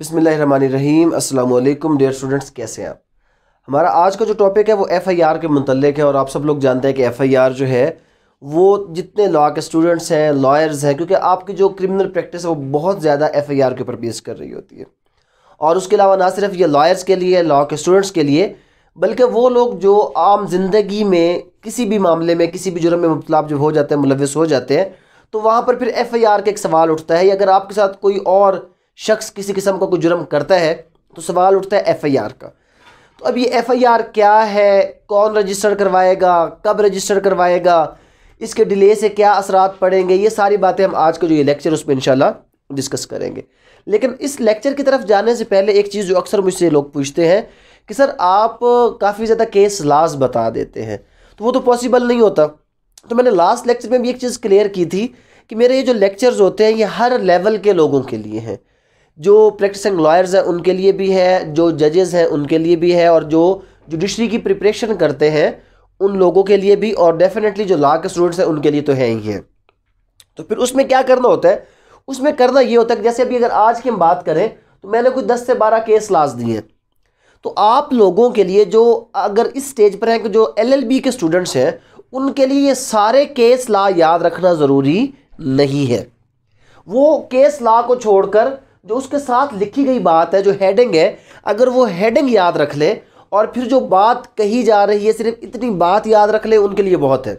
बसमीम अल्लाम dear students कैसे हैं आप हमारा आज का जो टॉपिक है वो एफ़ आई आर के मतलब है और आप सब लोग जानते हैं कि एफ़ आई आर जो है वो जितने लॉ के स्टूडेंट्स हैं लॉयर्स हैं क्योंकि आपकी जो क्रिमिनल प्रैक्टिस है वो बहुत ज़्यादा एफ़ आई आर के ऊपर बेस कर रही होती है और उसके अलावा ना सिर्फ ये लॉयर्स के लिए लॉ के स्टूडेंट्स के लिए बल्कि वो लोग जो आम जिंदगी में किसी भी मामले में किसी भी जुर्म में मुबला जो हो जाते हैं मुलविस हो जाते हैं तो वहाँ पर फिर एफ़ आई आर का एक सवाल उठता है अगर आपके साथ कोई और शख्स किसी किस्म का कोई जुर्म करता है तो सवाल उठता है एफआईआर का तो अब ये एफआईआर क्या है कौन रजिस्टर करवाएगा कब रजिस्टर करवाएगा इसके डिले से क्या असरात पड़ेंगे ये सारी बातें हम आज का जो ये लेक्चर उस पर इंशाल्लाह डिस्कस करेंगे लेकिन इस लेक्चर की तरफ जाने से पहले एक चीज़ जो अक्सर मुझसे लोग पूछते हैं कि सर आप काफ़ी ज़्यादा केस लाज बता देते हैं तो वो तो पॉसिबल नहीं होता तो मैंने लास्ट लेक्चर में भी एक चीज़ क्लियर की थी कि मेरे ये जो लेक्चर्स होते हैं ये हर लेवल के लोगों के लिए हैं जो प्रैक्टिसिंग लॉयर्स हैं उनके लिए भी है जो जजेस हैं उनके लिए भी है और जो जुडिशरी की प्रिपरेशन करते हैं उन लोगों के लिए भी और डेफिनेटली जो लॉ के स्टूडेंट्स हैं उनके लिए तो है ही है तो फिर उसमें क्या करना होता है उसमें करना ये होता है जैसे अभी अगर आज की हम बात करें तो मैंने कुछ दस से बारह केस लाज दिए तो आप लोगों के लिए जो अगर इस स्टेज पर हैं कि जो बी के स्टूडेंट्स हैं उनके लिए ये सारे केस ला याद रखना ज़रूरी नहीं है वो केस ला को छोड़कर जो उसके साथ लिखी गई बात है जो हेडिंग है अगर वो हेडिंग याद रख ले और फिर जो बात कही जा रही है सिर्फ इतनी बात याद रख ले उनके लिए बहुत है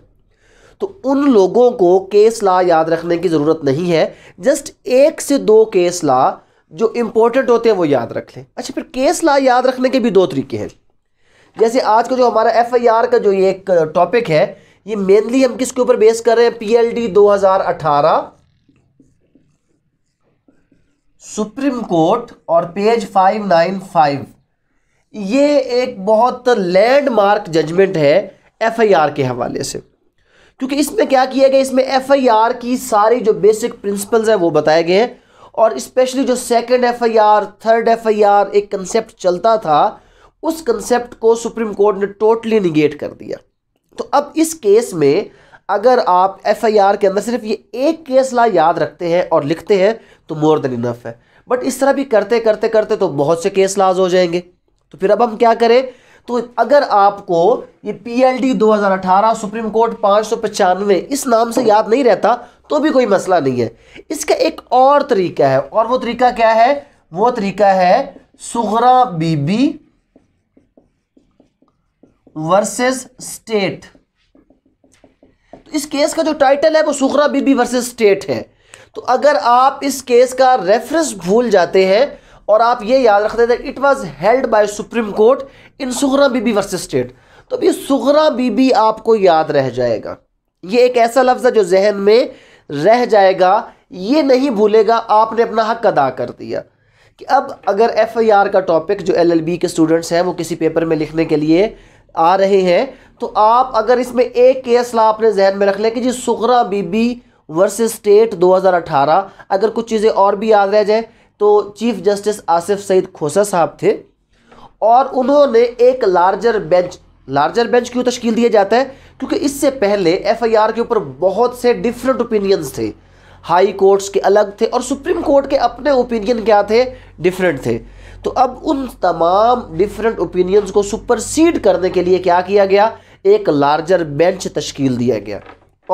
तो उन लोगों को केस ला याद रखने की ज़रूरत नहीं है जस्ट एक से दो केस ला जो इम्पोर्टेंट होते हैं वो याद रख लें अच्छा फिर केस ला याद रखने के भी दो तरीके हैं जैसे आज का जो हमारा एफ आई आर का जो ये एक टॉपिक है ये मेनली हम किसके ऊपर बेस कर रहे हैं पी एल डी दो हज़ार अठारह सुप्रीम कोर्ट और पेज 595 ये एक बहुत लैंडमार्क जजमेंट है एफआईआर के हवाले से क्योंकि इसमें क्या किया गया इसमें एफआईआर की सारी जो बेसिक प्रिंसिपल्स हैं वो बताए गए हैं और स्पेशली जो सेकंड एफआईआर थर्ड एफआईआर एक कंसेप्ट चलता था उस कंसेप्ट को सुप्रीम कोर्ट ने टोटली निगेट कर दिया तो अब इस केस में अगर आप एफ आई आर के अंदर सिर्फ ये एक केस ला याद रखते हैं और लिखते हैं तो मोर देन इनफ है बट इस तरह भी करते करते करते तो बहुत से केस लाज हो जाएंगे तो फिर अब हम क्या करें तो अगर आपको ये पी एल डी दो हज़ार अठारह सुप्रीम कोर्ट पाँच सौ पचानवे इस नाम से याद नहीं रहता तो भी कोई मसला नहीं है इसका एक और तरीका है और वो तरीका क्या है वो तरीका है सुगरा बीबी वर्सेस स्टेट इस केस का जो टाइटल है वो सुखरा बीबी वर्सेस स्टेट है तो अगर आप इस केस का रेफरेंस भूल जाते हैं और आप ये याद रखते थे it was held by supreme court in Sughra Bibi versus state तो अभी सुखरा बीबी आपको याद रह जाएगा ये एक ऐसा लफ्ज़ है जो जहन में रह जाएगा ये नहीं भूलेगा आपने अपना हक अदा कर दिया कि अब अगर एफ आई आर का टॉपिक जो एल एल बी के स्टूडेंट्स हैं वो किसी पेपर में लिखने के लिए आ रहे हैं तो आप अगर इसमें एक केस ला आपने जहन में रख लें कि जी सुखरा बीबी वर्सेस स्टेट 2018 अगर कुछ चीज़ें और भी याद रह जाए तो चीफ जस्टिस आसिफ सईद खोसा साहब थे और उन्होंने एक लार्जर बेंच लार्जर बेंच क्यों तश्कील दिया जाता है क्योंकि इससे पहले एफआईआर के ऊपर बहुत से डिफरेंट ओपिनियंस थे हाई कोर्ट्स के अलग थे और सुप्रीम कोर्ट के अपने ओपिनियन क्या थे डिफरेंट थे तो अब उन तमाम डिफरेंट ओपिनियंस को सुपरसीड करने के लिए क्या किया गया एक लार्जर बेंच तश्कील दिया गया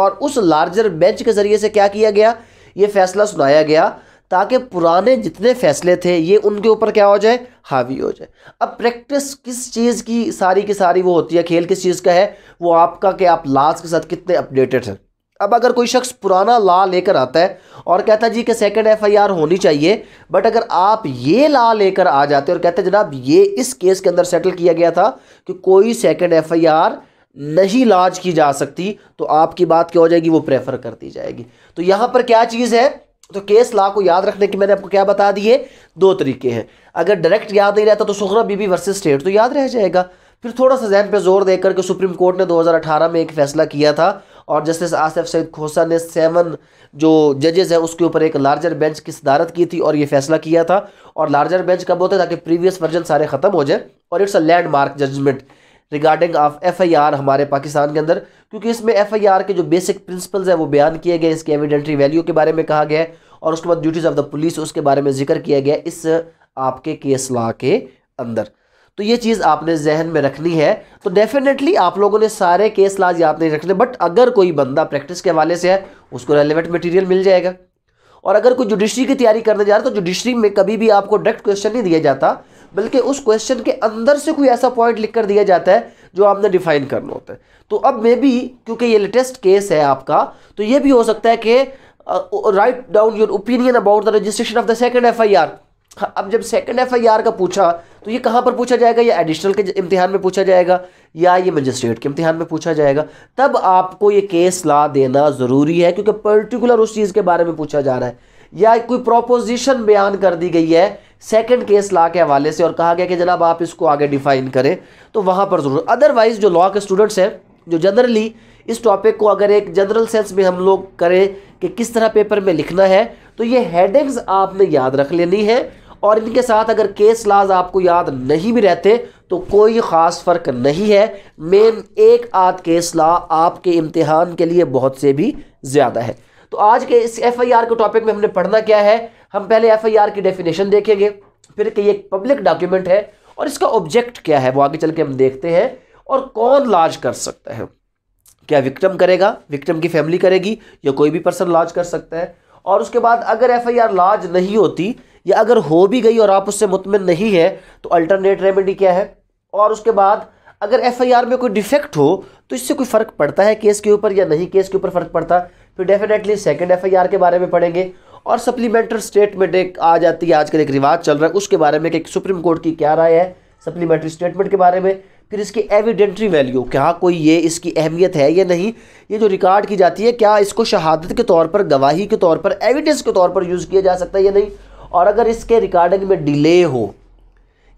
और उस लार्जर बेंच के ज़रिए से क्या किया गया ये फैसला सुनाया गया ताकि पुराने जितने फैसले थे ये उनके ऊपर क्या हो जाए हावी हो जाए अब प्रैक्टिस किस चीज़ की सारी की सारी वो होती है खेल किस चीज़ का है वो आपका कि आप लास्ट के साथ कितने अपडेटेड हैं अब अगर कोई शख्स पुराना ला लेकर आता है और कहता जी कि सेकंड एफआईआर होनी चाहिए बट अगर आप ये ला लेकर आ जाते और कहते जनाब ये इस केस के अंदर सेटल किया गया था कि कोई सेकंड एफआईआर नहीं लाज की जा सकती तो आपकी बात क्या हो जाएगी वो प्रेफर कर दी जाएगी तो यहाँ पर क्या चीज़ है तो केस ला को याद रखने की मैंने आपको क्या बता दिए दो तरीके हैं अगर डायरेक्ट याद नहीं रहता तो सुखरा बीबी वर्सेस स्टेट तो याद रह जाएगा फिर थोड़ा सा जहन पे जोर देकर के सुप्रीम कोर्ट ने 2018 में एक फैसला किया था और जस्टिस आसिफ सईद खोसा ने सेवन जो जजेज़ हैं उसके ऊपर एक लार्जर बेंच की सदारत की थी और ये फैसला किया था और लार्जर बेंच कब होता है ताकि प्रीवियस वर्जन सारे ख़त्म हो जाए और it's a landmark judgment regarding of F I R हमारे पाकिस्तान के अंदर क्योंकि इसमें एफ आई आर के जो बेसिक प्रिंसिपल्स हैं वो बयान किए गए इसके एविडेंट्री वैल्यू के बारे में कहा गया है और उसके बाद ड्यूटीज़ ऑफ द पुलिस उसके बारे में जिक्र किया गया इस आपके केस लॉ के अंदर तो ये चीज़ आपने जहन में रखनी है तो डेफिनेटली आप लोगों ने सारे केस लाज याद नहीं रखने बट अगर कोई बंदा प्रैक्टिस के हवाले से है उसको रेलिवेंट मटेरियल मिल जाएगा और अगर कोई जुडिशरी की तैयारी करने जा रहा है तो जुडिशरी में कभी भी आपको डायरेक्ट क्वेश्चन नहीं दिया जाता बल्कि उस क्वेश्चन के अंदर से कोई ऐसा पॉइंट लिख कर दिया जाता है जो आपने डिफाइन करना होता है तो अब मे बी क्योंकि ये लेटेस्ट केस है आपका तो ये भी हो सकता है कि write down your opinion about the registration of the second F I R अब जब सेकंड आर का पूछा तो ये कहाँ पर पूछा जाएगा या एडिशनल के इम्तिहान में पूछा जाएगा या ये मजिस्ट्रेट के इम्तिहान में पूछा जाएगा तब आपको ये केस ला देना ज़रूरी है क्योंकि पर्टिकुलर उस चीज़ के बारे में पूछा जा रहा है या कोई प्रोपोजिशन बयान कर दी गई है सेकंड केस लॉ के हवाले से और कहा गया कि जनाब आप इसको आगे डिफाइन करें तो वहाँ पर ज़रूर अदरवाइज़ जो लॉ के स्टूडेंट्स हैं जो जनरली इस टॉपिक को अगर एक जनरल सेंस में हम लोग करें कि किस तरह पेपर में लिखना है तो ये हेडिंग्स आपने याद रख लेनी है और इनके साथ अगर केस लाज आपको याद नहीं भी रहते तो कोई ख़ास फ़र्क नहीं है मेन एक आध केस ला आपके इम्तहान के लिए बहुत से भी ज़्यादा है तो आज के इस एफ़ आई आर के टॉपिक में हमने पढ़ना क्या है हम पहले एफ़ आई आर की डेफिनेशन देखेंगे फिर कि ये पब्लिक डॉक्यूमेंट है और इसका ऑब्जेक्ट क्या है वो आगे चल के हम देखते हैं और कौन लाज कर सकता है क्या विक्टम करेगा विक्टम की फैमिली करेगी या कोई भी पर्सन लाज कर सकता है और उसके बाद अगर एफ आई आर लाज नहीं होती या अगर हो भी गई और आप उससे मुतमिन नहीं है तो अल्टरनेट रेमेडी क्या है और उसके बाद अगर एफआईआर में कोई डिफेक्ट हो तो इससे कोई फ़र्क पड़ता है केस के ऊपर या नहीं केस के ऊपर फ़र्क पड़ता फिर डेफिनेटली सेकेंड आर के बारे में पढ़ेंगे और सप्लीमेंट्री स्टेटमेंट एक आ जाती है आजकल एक रिवाज चल रहा है उसके बारे में कि सुप्रीम कोर्ट की क्या राय है सप्लीमेंट्री स्टेटमेंट के बारे में फिर इसकी एविडेंट्री वैल्यू क्या कोई ये इसकी अहमियत है या नहीं ये जो रिकॉर्ड की जाती है क्या इसको शहादत के तौर पर गवाही के तौर पर एविडेंस के तौर पर यूज़ किया जा सकता है या नहीं और अगर इसके रिकॉर्डिंग में डिले हो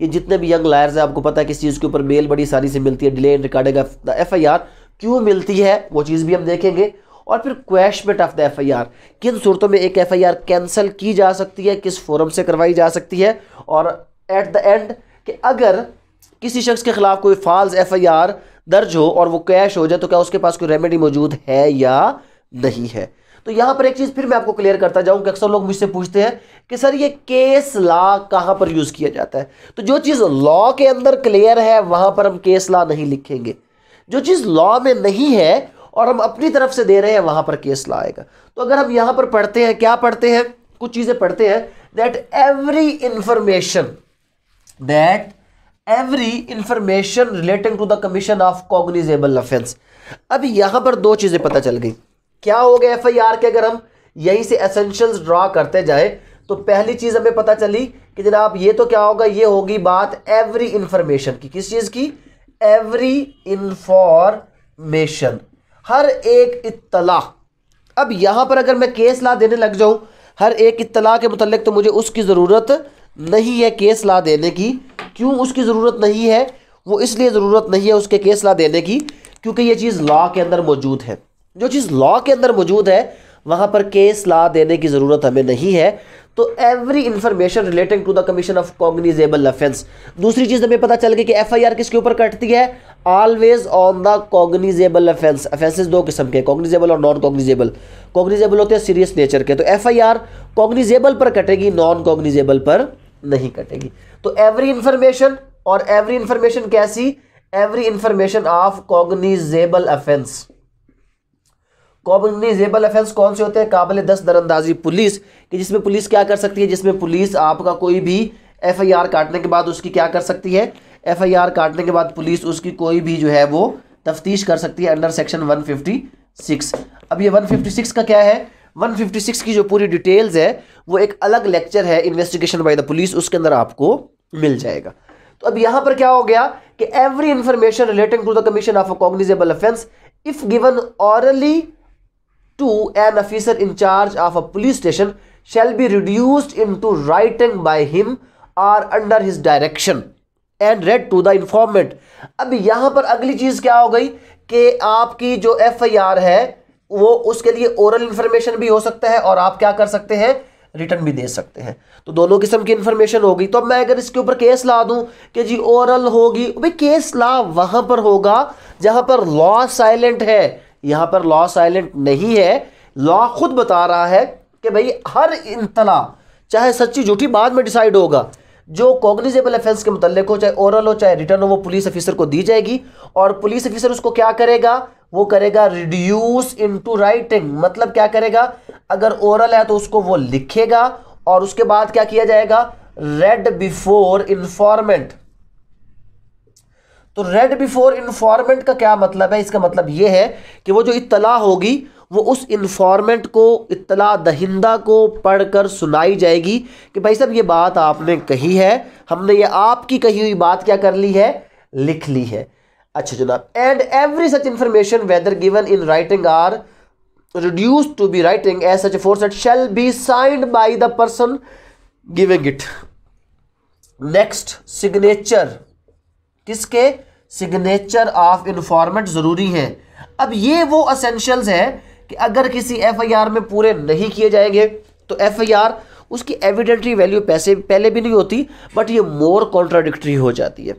ये जितने भी यंग लायर्स हैं आपको पता है किस चीज़ के ऊपर मेल बड़ी सारी से मिलती है delay in recording of the F I R क्यों मिलती है वो चीज़ भी हम देखेंगे और फिर quashment of the F I R किन सूरतों में एक एफ आई आर कैंसिल की जा सकती है किस फोरम से करवाई जा सकती है और एट द एंड कि अगर किसी शख्स के खिलाफ कोई फाल्स एफ आई आर दर्ज हो और वो कैश हो जाए तो क्या उसके पास कोई रेमेडी मौजूद है या नहीं है तो यहां पर एक चीज़ फिर मैं आपको क्लियर करता जाऊं कि अक्सर लोग मुझसे पूछते हैं कि सर ये केस लॉ कहां पर यूज़ किया जाता है तो जो चीज़ लॉ के अंदर क्लियर है वहां पर हम केस लॉ नहीं लिखेंगे जो चीज़ लॉ में नहीं है और हम अपनी तरफ से दे रहे हैं वहां पर केस लॉ आएगा तो अगर हम यहां पर पढ़ते हैं क्या पढ़ते हैं कुछ चीज़ें पढ़ते हैं that every information that every information relating to the commission of cognizable offence अब यहां पर दो चीजें पता चल गई क्या हो गया एफ के अगर हम यहीं से एसेंशियल ड्रा करते जाए तो पहली चीज़ हमें पता चली कि जनाब ये तो क्या होगा ये होगी बात एवरी इंफॉर्मेशन की किस चीज़ की एवरी इंफॉर्मेशन हर एक इत्तला अब यहाँ पर अगर मैं केस ला देने लग जाऊँ हर एक इत्तला के मतलब तो मुझे उसकी ज़रूरत नहीं है केस ला देने की क्यों उसकी ज़रूरत नहीं है वो इसलिए ज़रूरत नहीं है उसके केस ला देने की क्योंकि ये चीज़ लॉ के अंदर मौजूद है जो चीज़ लॉ के अंदर मौजूद है वहाँ पर केस ला देने की ज़रूरत हमें नहीं है तो every information relating to the commission of cognizable offence दूसरी चीज़ हमें पता चल गई कि एफ आई आर किसके ऊपर कटती है always on the cognizable offence offences दो किस्म के कॉग्निजेबल और नॉन कॉग्निजेबल कॉग्निजेबल होते हैं सीरियस नेचर के तो एफ आई आर कॉग्निजेबल पर कटेगी नॉन कॉग्निजेबल पर नहीं कटेगी तो एवरी इन्फॉर्मेशन और एवरी इन्फॉर्मेशन कैसी every information of cognizable offence cognizable offence कौन से होते हैं काबिल दस दरअंदाजी पुलिस कि जिसमें पुलिस क्या कर सकती है जिसमें पुलिस आपका कोई भी एफआईआर काटने के बाद उसकी क्या कर सकती है एफआईआर काटने के बाद पुलिस उसकी कोई भी जो है वो तफ्तीश कर सकती है अंडर सेक्शन 156 अब ये 156 का क्या है 156 की जो पूरी डिटेल्स है वो एक अलग लेक्चर है इन्वेस्टिगेशन बाई द पुलिस उसके अंदर आपको मिल जाएगा तो अब यहाँ पर क्या हो गया कि every information relating to the commission of a cognizable offence if given orally an officer in charge of a police station station be reduced in to writing by him or under his direction and read to the informant अब यहाँ पर अगली चीज़ क्या हो गई कि आपकी जो एफ आई आर है वो उसके लिए ओरल इंफॉर्मेशन भी हो सकता है और आप क्या कर सकते हैं रिटर्न भी दे सकते हैं तो दोनों किस्म की इंफॉर्मेशन होगी तो अब मैं अगर इसके ऊपर केस ला दूं कि जी ओरल होगी भाई केस ला वहां पर होगा जहां पर लॉ साइलेंट है यहाँ पर लॉ साइलेंट नहीं है लॉ खुद बता रहा है कि भाई हर इंतला चाहे सच्ची झूठी बाद में डिसाइड होगा जो कॉग्निजेबल अफेंस के मुतल हो चाहे ओरल हो चाहे रिटर्न हो वो पुलिस ऑफिसर को दी जाएगी और पुलिस ऑफिसर उसको क्या करेगा वो करेगा रिड्यूस इनटू राइटिंग मतलब क्या करेगा अगर ओरल है तो उसको वो लिखेगा और उसके बाद क्या किया जाएगा रेड बिफोर इन्फॉर्मेंट तो रेड बिफोर इन्फॉर्मेंट का क्या मतलब है इसका मतलब ये है कि वो जो इतला होगी वो उस इन्फॉर्मेंट को इतला दहिंदा को पढ़कर सुनाई जाएगी कि भाई साहब ये बात आपने कही है हमने ये आपकी कही हुई बात क्या कर ली है लिख ली है अच्छा जनाब and every such information whether given in writing or reduce to be writing as such for set shall be signed by the person giving it next signature किसके सिग्नेचर ऑफ इन्फॉर्मेंट ज़रूरी हैं अब ये वो असेंशल्स हैं कि अगर किसी एफआईआर में पूरे नहीं किए जाएंगे तो एफआईआर उसकी एविडेंट्री वैल्यू पैसे पहले भी नहीं होती बट ये मोर कॉन्ट्राडिक्ट्री हो जाती है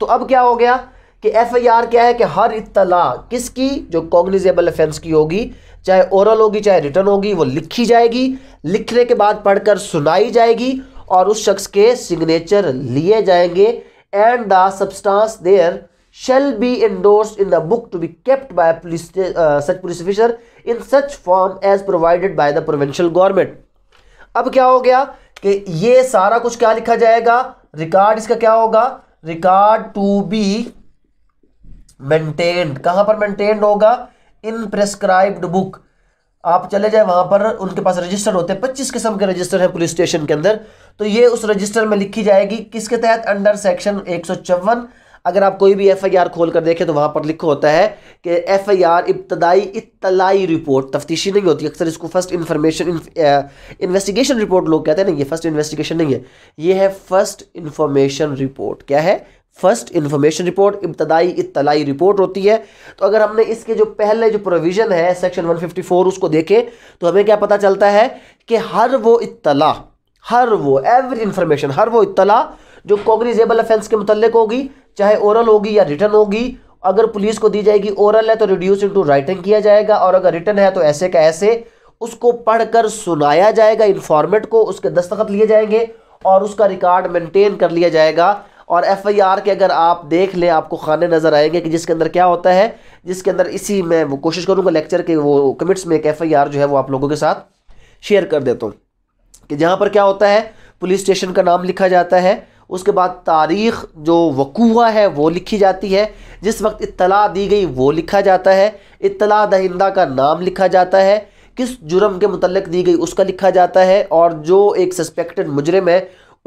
तो अब क्या हो गया कि एफआईआर क्या है कि हर इतला किसकी जो कॉग्निजेबल अफेंस की होगी चाहे ओरल होगी चाहे रिटर्न होगी वो लिखी जाएगी लिखने के बाद पढ़कर सुनाई जाएगी और उस शख्स के सिग्नेचर लिए जाएंगे and the substance there shall be endorsed in the book to be kept by a police uh, such police officer in such form as provided by the provincial government ab kya ho gaya ki ye sara kuch kya likha jayega record iska kya hoga record to be maintained कहाँ par maintained hoga in prescribed book आप चले जाए वहां पर उनके पास register होते हैं पच्चीस किस्म के रजिस्टर हैं पुलिस स्टेशन के अंदर तो ये उस रजिस्टर में लिखी जाएगी किसके तहत अंडर सेक्शन एक सौ चौवन अगर आप कोई भी एफ़ आई आर खोल कर देखें तो वहाँ पर लिखा होता है कि एफ़ आई आर इब्तदाई इतलाई रिपोर्ट तफ्तीशी नहीं होती अक्सर इसको फर्स्ट इन्फॉर्मेशन इन्वेस्टिगेशन रिपोर्ट लोग कहते हैं ना ये फर्स्ट इन्वेस्टिगेशन नहीं है ये है फर्स्ट इन्फॉर्मेशन रिपोर्ट क्या है फर्स्ट इन्फॉर्मेशन रिपोर्ट इब्तदाई इतलाई रिपोर्ट होती है तो अगर हमने इसके जो पहले जो प्रोविज़न है सेक्शन वन उसको देखें तो हमें क्या पता चलता है कि हर वो इतला हर वो एवरी इन्फॉर्मेशन हर वो इतला जो कॉग्रीजेबल अफेंस के मुतल होगी चाहे ओरल होगी या रिटर्न होगी अगर पुलिस को दी जाएगी ओरल है तो रिड्यूस टू राइटिंग किया जाएगा और अगर रिटर्न है तो ऐसे का ऐसे उसको पढ़कर सुनाया जाएगा इन्फॉर्मेट को उसके दस्तखत लिए जाएंगे और उसका रिकॉर्ड मेंटेन कर लिया जाएगा और एफ आई आर के अगर आप देख लें आपको खाने नज़र आएंगे कि जिसके अंदर क्या होता है जिसके अंदर इसी मैं वो कोशिश करूँगा लेक्चर के वो कमिट्स में एक एफ आई आर जो है वो आप लोगों के साथ शेयर कर देता हूँ कि जहाँ पर क्या होता है पुलिस स्टेशन का नाम लिखा जाता है उसके बाद तारीख़ जो वकूआ है वो लिखी जाती है जिस वक्त इतला दी गई वो लिखा जाता है इतला दहिंदा का नाम लिखा जाता है किस जुर्म के मतलब दी गई उसका लिखा जाता है और जो एक सस्पेक्टेड मुजरम है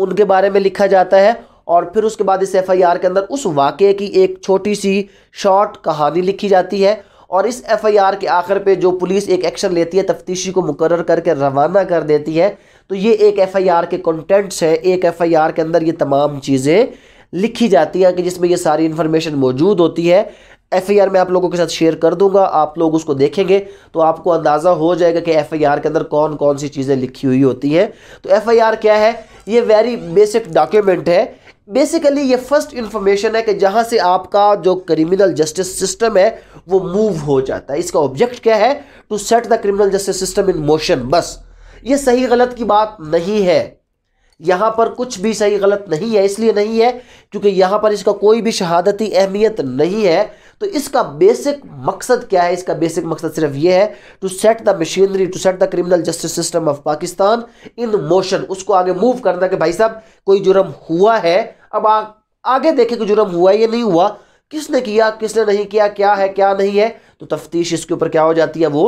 उनके बारे में लिखा जाता है और फिर उसके बाद इस एफ़ आई आर के अंदर उस वाक़े की एक छोटी सी शॉर्ट कहानी लिखी जाती है और इस एफ़ आई आर के आखिर पे जो पुलिस एक एक्शन लेती है तफ्तीशी को मुकर करके रवाना कर देती है तो ये एक एफआईआर के कंटेंट्स है एक एफआईआर के अंदर ये तमाम चीज़ें लिखी जाती है कि जिसमें ये सारी इन्फॉर्मेशन मौजूद होती है एफ आई आर मैं आप लोगों के साथ शेयर कर दूंगा आप लोग उसको देखेंगे तो आपको अंदाज़ा हो जाएगा कि एफ आई आर के अंदर कौन कौन सी चीज़ें लिखी हुई होती हैं तो एफ आई आर क्या है ये वेरी बेसिक डॉक्यूमेंट है बेसिकली ये फर्स्ट इन्फॉर्मेशन है कि जहाँ से आपका जो क्रिमिनल जस्टिस सिस्टम है वो मूव हो जाता है इसका ऑब्जेक्ट क्या है to set the criminal justice system in motion बस ये सही गलत की बात नहीं है यहाँ पर कुछ भी सही गलत नहीं है इसलिए नहीं है क्योंकि यहाँ पर इसका कोई भी शहादती अहमियत नहीं है तो इसका बेसिक मकसद क्या है इसका बेसिक मकसद सिर्फ ये है to set the machinery to set the criminal justice system of Pakistan in motion उसको आगे मूव करना कि भाई साहब कोई जुर्म हुआ है अब आ, आगे देखें कि जुर्म हुआ या नहीं हुआ किसने किया किसने नहीं किया क्या है क्या नहीं है तो तफ्तीश इसके ऊपर क्या हो जाती है वो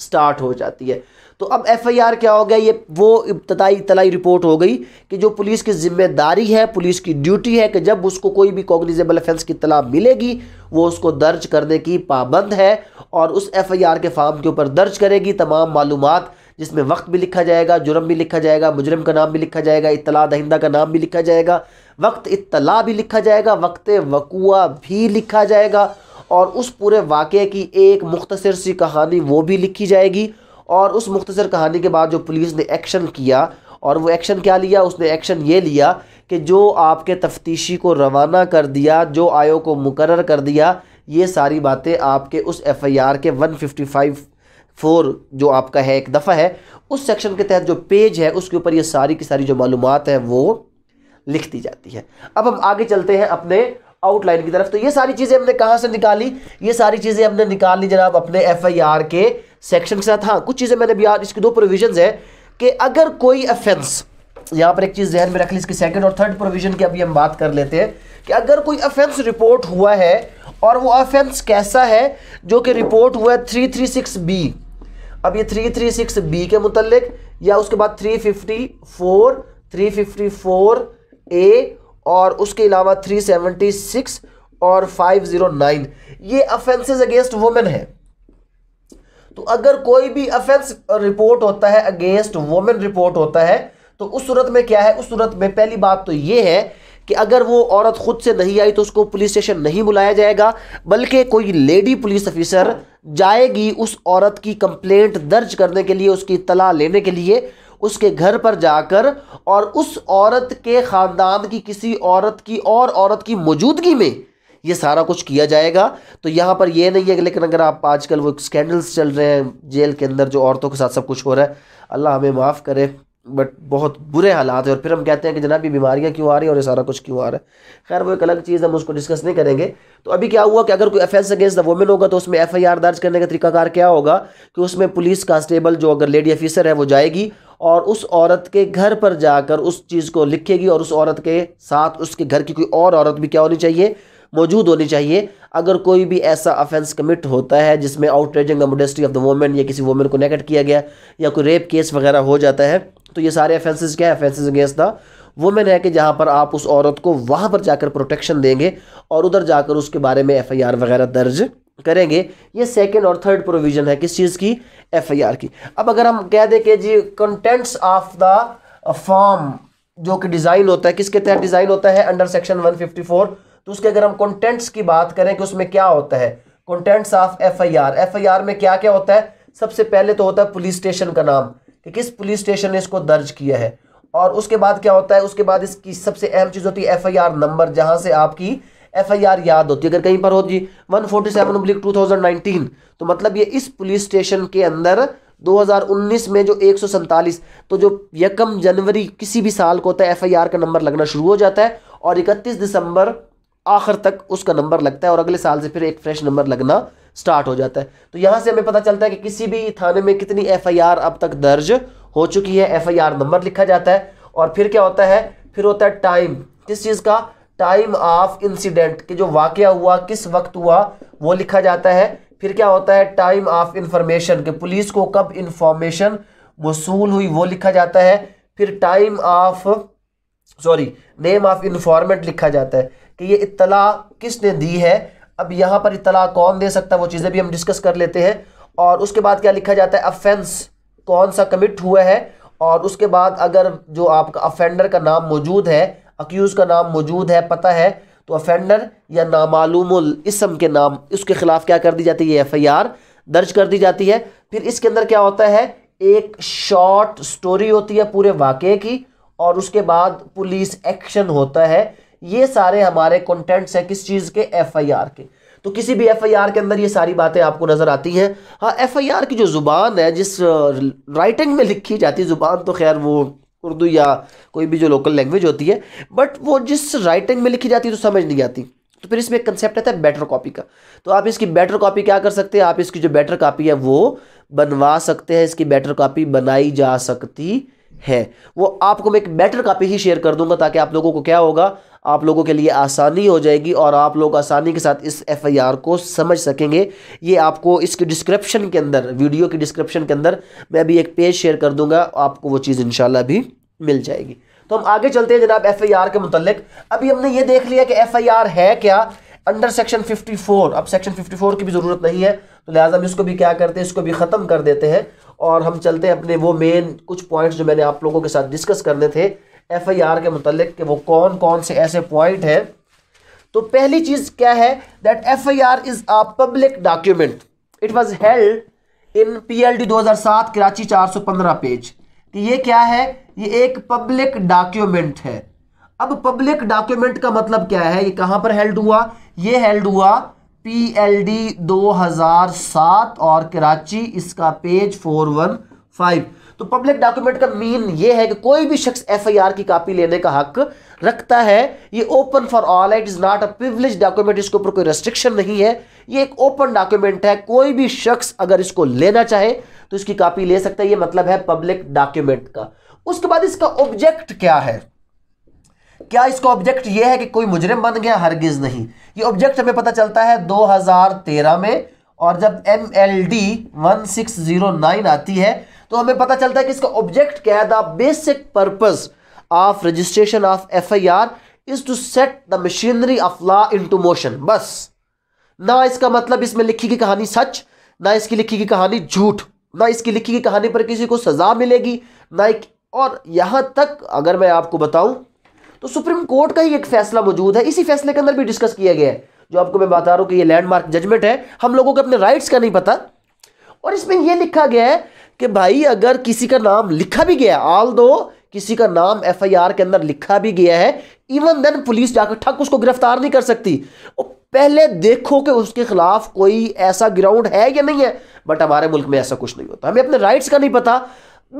स्टार्ट हो जाती है तो अब एफआईआर क्या हो गया ये वो इब्तदाई तलाई रिपोर्ट हो गई कि जो पुलिस की जिम्मेदारी है पुलिस की ड्यूटी है कि जब उसको कोई भी कॉग्निजेबल अफेंस की तलाह मिलेगी वो उसको दर्ज करने की पाबंद है और उस एफआईआर के फार्म के ऊपर दर्ज करेगी तमाम मालूम जिसमें वक्त भी लिखा जाएगा जुर्म भी लिखा जाएगा मुजरम का नाम भी लिखा जाएगा इतला दहिंदा का नाम भी लिखा जाएगा वक्त इतला भी लिखा जाएगा वक्त वकुआ भी लिखा जाएगा और उस पूरे वाक़े की एक मुख्तर सी कहानी वो भी लिखी जाएगी और उस मुख्तर कहानी के बाद जो पुलिस ने एक्शन किया और वो एक्शन क्या लिया उसने एक्शन ये लिया कि जो आपके तफ्तीशी को रवाना कर दिया जो आयो को मुकर कर दिया ये सारी बातें आपके उस एफ़ आई आर के वन फिफ्टी फाइव फोर जो आपका है एक दफ़ा है उस सेक्शन के तहत जो पेज है उसके ऊपर ये सारी की सारी जो मालूम है वो लिख दी जाती है अब हम आगे चलते हैं अपने आउटलाइन की तरफ तो ये सारी चीज़ें हमने कहाँ से निकाली ये सारी चीज़ें हमने निकाल ली जनाब अपने एफ़ आई आर के सेक्शन के साथ हाँ कुछ चीज़ें मैंने भी याद इसकी दो प्रोविजन है कि अगर कोई अफेंस यहाँ पर एक चीज़ जहन में रख ली इसके सेकेंड और थर्ड प्रोविजन की अभी हम बात कर लेते हैं कि अगर कोई अफेंस रिपोर्ट हुआ है और वो अफेंस कैसा है जो कि रिपोर्ट हुआ है थ्री थ्री सिक्स बी अब ये थ्री थ्री सिक्स बी के मुतलक या उसके बाद three fifty four three fifty four A और उसके अलावा थ्री सेवेंटी सिक्स और फाइव ज़ीरो नाइन ये अफेंसेज अगेंस्ट वुमेन है तो अगर कोई भी अफेंस रिपोर्ट होता है अगेंस्ट वोमेन रिपोर्ट होता है तो उस सूरत में क्या है उस सूरत में पहली बात तो ये है कि अगर वो औरत खुद से नहीं आई तो उसको पुलिस स्टेशन नहीं बुलाया जाएगा बल्कि कोई लेडी पुलिस ऑफिसर जाएगी उस औरत की कंप्लेंट दर्ज करने के लिए उसकी तला लेने के लिए उसके घर पर जाकर और उस औरत के ख़ानदान की किसी औरत की और औरत की मौजूदगी में ये सारा कुछ किया जाएगा तो यहाँ पर ये नहीं है लेकिन अगर आप आजकल वो स्कैंडल्स चल रहे हैं जेल के अंदर जो औरतों के साथ सब कुछ हो रहा है अल्लाह हमें माफ़ करे बट बहुत बुरे हालात है और फिर हम कहते हैं कि जनाब ये बीमारियाँ क्यों आ रही हैं और ये सारा कुछ क्यों आ रहा है खैर वो एक अलग चीज़ हम उसको डिस्कस नहीं करेंगे तो अभी क्या हुआ कि अगर कोई अफेंस अगेंस्ट द वुमेन होगा तो उसमें एफ आई आर दर्ज करने का तरीकाकार क्या होगा कि उसमें पुलिस कांस्टेबल जो अगर लेडी ऑफिसर है वो जाएगी और उस औरत के घर पर जाकर उस चीज़ को लिखेगी और उस औरत के साथ उसके घर की कोई और औरत भी क्या होनी चाहिए मौजूद होनी चाहिए अगर कोई भी ऐसा अफेंस कमिट होता है जिसमें outraging modesty of the women या किसी वोमेन को नेगेट किया गया या कोई रेप केस वगैरह हो जाता है तो ये सारे अफेंसेस क्या है अफेंसेस अगेंस्ट द वुमेन है कि जहाँ पर आप उस औरत को वहाँ पर जाकर प्रोटेक्शन देंगे और उधर जाकर उसके बारे में एफआईआर वगैरह दर्ज करेंगे ये सेकेंड और थर्ड प्रोविज़न है किस चीज़ की एफआईआर की अब अगर हम कह दें कि जी कंटेंट्स ऑफ द फॉर्म जो कि डिज़ाइन होता है किसके तहत डिज़ाइन होता है अंडर सेक्शन 154 तो उसके अगर हम कंटेंट्स की बात करें कि उसमें क्या होता है कंटेंट्स ऑफ एफआईआर एफआईआर में क्या क्या होता है सबसे पहले तो होता है पुलिस स्टेशन का नाम कि किस पुलिस स्टेशन ने इसको दर्ज किया है और उसके बाद क्या होता है उसके बाद इसकी सबसे अहम चीज़ होती है आर नंबर जहाँ से आपकी आर याद होती है अगर कहीं पर हो जी वन फोर्टी सेवन उब्लिक टू थाउजेंड नाइनटीन तो मतलब ये इस पुलिस स्टेशन के अंदर 2019 में जो एक तो जो यकम जनवरी किसी भी साल को होता है आर का नंबर लगना शुरू हो जाता है और 31 दिसंबर आखिर तक उसका नंबर लगता है और अगले साल से फिर एक फ्रेश नंबर लगना स्टार्ट हो जाता है तो यहाँ से हमें पता चलता है कि किसी भी थाने में कितनी एफआईआर अब तक दर्ज हो चुकी है एफआईआर नंबर लिखा जाता है और फिर क्या होता है फिर होता है टाइम किस चीज़ का टाइम ऑफ इंसिडेंट कि जो वाक़ हुआ किस वक्त हुआ वो लिखा जाता है फिर क्या होता है टाइम ऑफ इंफॉर्मेशन कि पुलिस को कब इंफॉर्मेशन वसूल हुई वो लिखा जाता है फिर time of sorry name of informant लिखा जाता है कि ये इतला किसने दी है अब यहाँ पर इतला कौन दे सकता है वो चीज़ें भी हम डिस्कस कर लेते हैं और उसके बाद क्या लिखा जाता है अफेंस कौन सा कमिट हुआ है और उसके बाद अगर जो आपका अफेंडर का नाम मौजूद है अक्यूज़ का नाम मौजूद है पता है तो अफेंडर या नामालूम इसम के नाम उसके ख़िलाफ़ क्या कर दी जाती है एफ आई आर दर्ज कर दी जाती है फिर इसके अंदर क्या होता है एक शॉर्ट स्टोरी होती है पूरे वाक़े की और उसके बाद पुलिस एक्शन होता है ये सारे हमारे कंटेंट्स हैं किस चीज़ के एफआईआर के तो किसी भी एफआईआर के अंदर ये सारी बातें आपको नज़र आती हैं हाँ एफआईआर की जो ज़ुबान है जिस राइटिंग में लिखी जाती है ज़ुबान तो खैर वो उर्दू या कोई भी जो लोकल लैंग्वेज होती है बट वो जिस राइटिंग में लिखी जाती है तो समझ नहीं आती तो फिर इसमें एक कंसेप्ट आता है बेटर कॉपी का तो आप इसकी बेटर कॉपी क्या कर सकते हैं आप इसकी जो बेटर कॉपी है वो बनवा सकते हैं इसकी बेटर कॉपी बनाई जा सकती है वो आपको मैं एक बेटर कॉपी ही शेयर कर दूंगा ताकि आप लोगों को क्या होगा आप लोगों के लिए आसानी हो जाएगी और आप लोग आसानी के साथ इस एफआईआर को समझ सकेंगे ये आपको इसके डिस्क्रिप्शन के अंदर वीडियो के डिस्क्रिप्शन के अंदर मैं भी एक पेज शेयर कर दूंगा आपको वो चीज़ इन भी मिल जाएगी तो हम आगे चलते हैं जनाब एफ आई आर के मुतलक अभी हमने ये देख लिया कि एफ आई आर है क्या अंडर सेक्शन फोर अब सेक्शन फ़ोर की भी ज़रूरत नहीं है तो लिहाजा हम इसको भी क्या करते हैं इसको भी ख़त्म कर देते हैं और हम चलते हैं अपने वो मेन कुछ पॉइंट्स जो मैंने आप लोगों के साथ डिस्कस करने थे एफ आई आर के मतलब कि वो कौन कौन से ऐसे पॉइंट हैं तो पहली चीज़ क्या है that F I R is a public document it was held in P L D दो हज़ार सात कराची चार सौ पंद्रह पेज कि तो ये क्या है ये एक पब्लिक डॉक्यूमेंट है अब पब्लिक डॉक्यूमेंट का मतलब क्या है ये कहाँ पर हेल्ड हुआ ये हेल्ड हुआ पी एल डी दो हज़ार सात और कराची इसका पेज फोर वन फाइव तो पब्लिक डॉक्यूमेंट का मीन ये है कि कोई भी शख्स एफआईआर की कॉपी लेने का हक रखता है ये open for all it is not a privilege document इसके ऊपर कोई रेस्ट्रिक्शन नहीं है ये एक ओपन डॉक्यूमेंट है कोई भी शख्स अगर इसको लेना चाहे तो इसकी कॉपी ले सकता है ये मतलब है पब्लिक डॉक्यूमेंट का उसके बाद इसका ऑब्जेक्ट क्या है क्या इसका ऑब्जेक्ट यह है कि कोई मुजरिम बन गया हरगिज नहीं ये ऑब्जेक्ट हमें पता चलता है 2013 में और जब एम एल आती है तो हमें पता चलता है कि इसका ऑब्जेक्ट क्या है the basic purpose of registration of F I R is to set the machinery of law in to motion बस ना इसका मतलब इसमें लिखी गई कहानी सच ना इसकी लिखी गई कहानी झूठ ना इसकी लिखी गई कहानी पर किसी को सज़ा मिलेगी ना एक और यहाँ तक अगर मैं आपको बताऊँ तो सुप्रीम कोर्ट का ही एक फैसला मौजूद है इसी फैसले के अंदर भी डिस्कस किया गया है जो आपको मैं बता रहा हूँ कि ये लैंडमार्क जजमेंट है हम लोगों को अपने राइट्स का नहीं पता और इसमें यह लिखा गया है कि भाई अगर किसी का नाम लिखा भी गया आल दो किसी का नाम एफआईआर के अंदर लिखा भी गया है इवन देन पुलिस जाकर ठक उसको गिरफ्तार नहीं कर सकती पहले देखो कि उसके खिलाफ कोई ऐसा ग्राउंड है या नहीं है बट हमारे मुल्क में ऐसा कुछ नहीं होता हमें अपने राइट्स का नहीं पता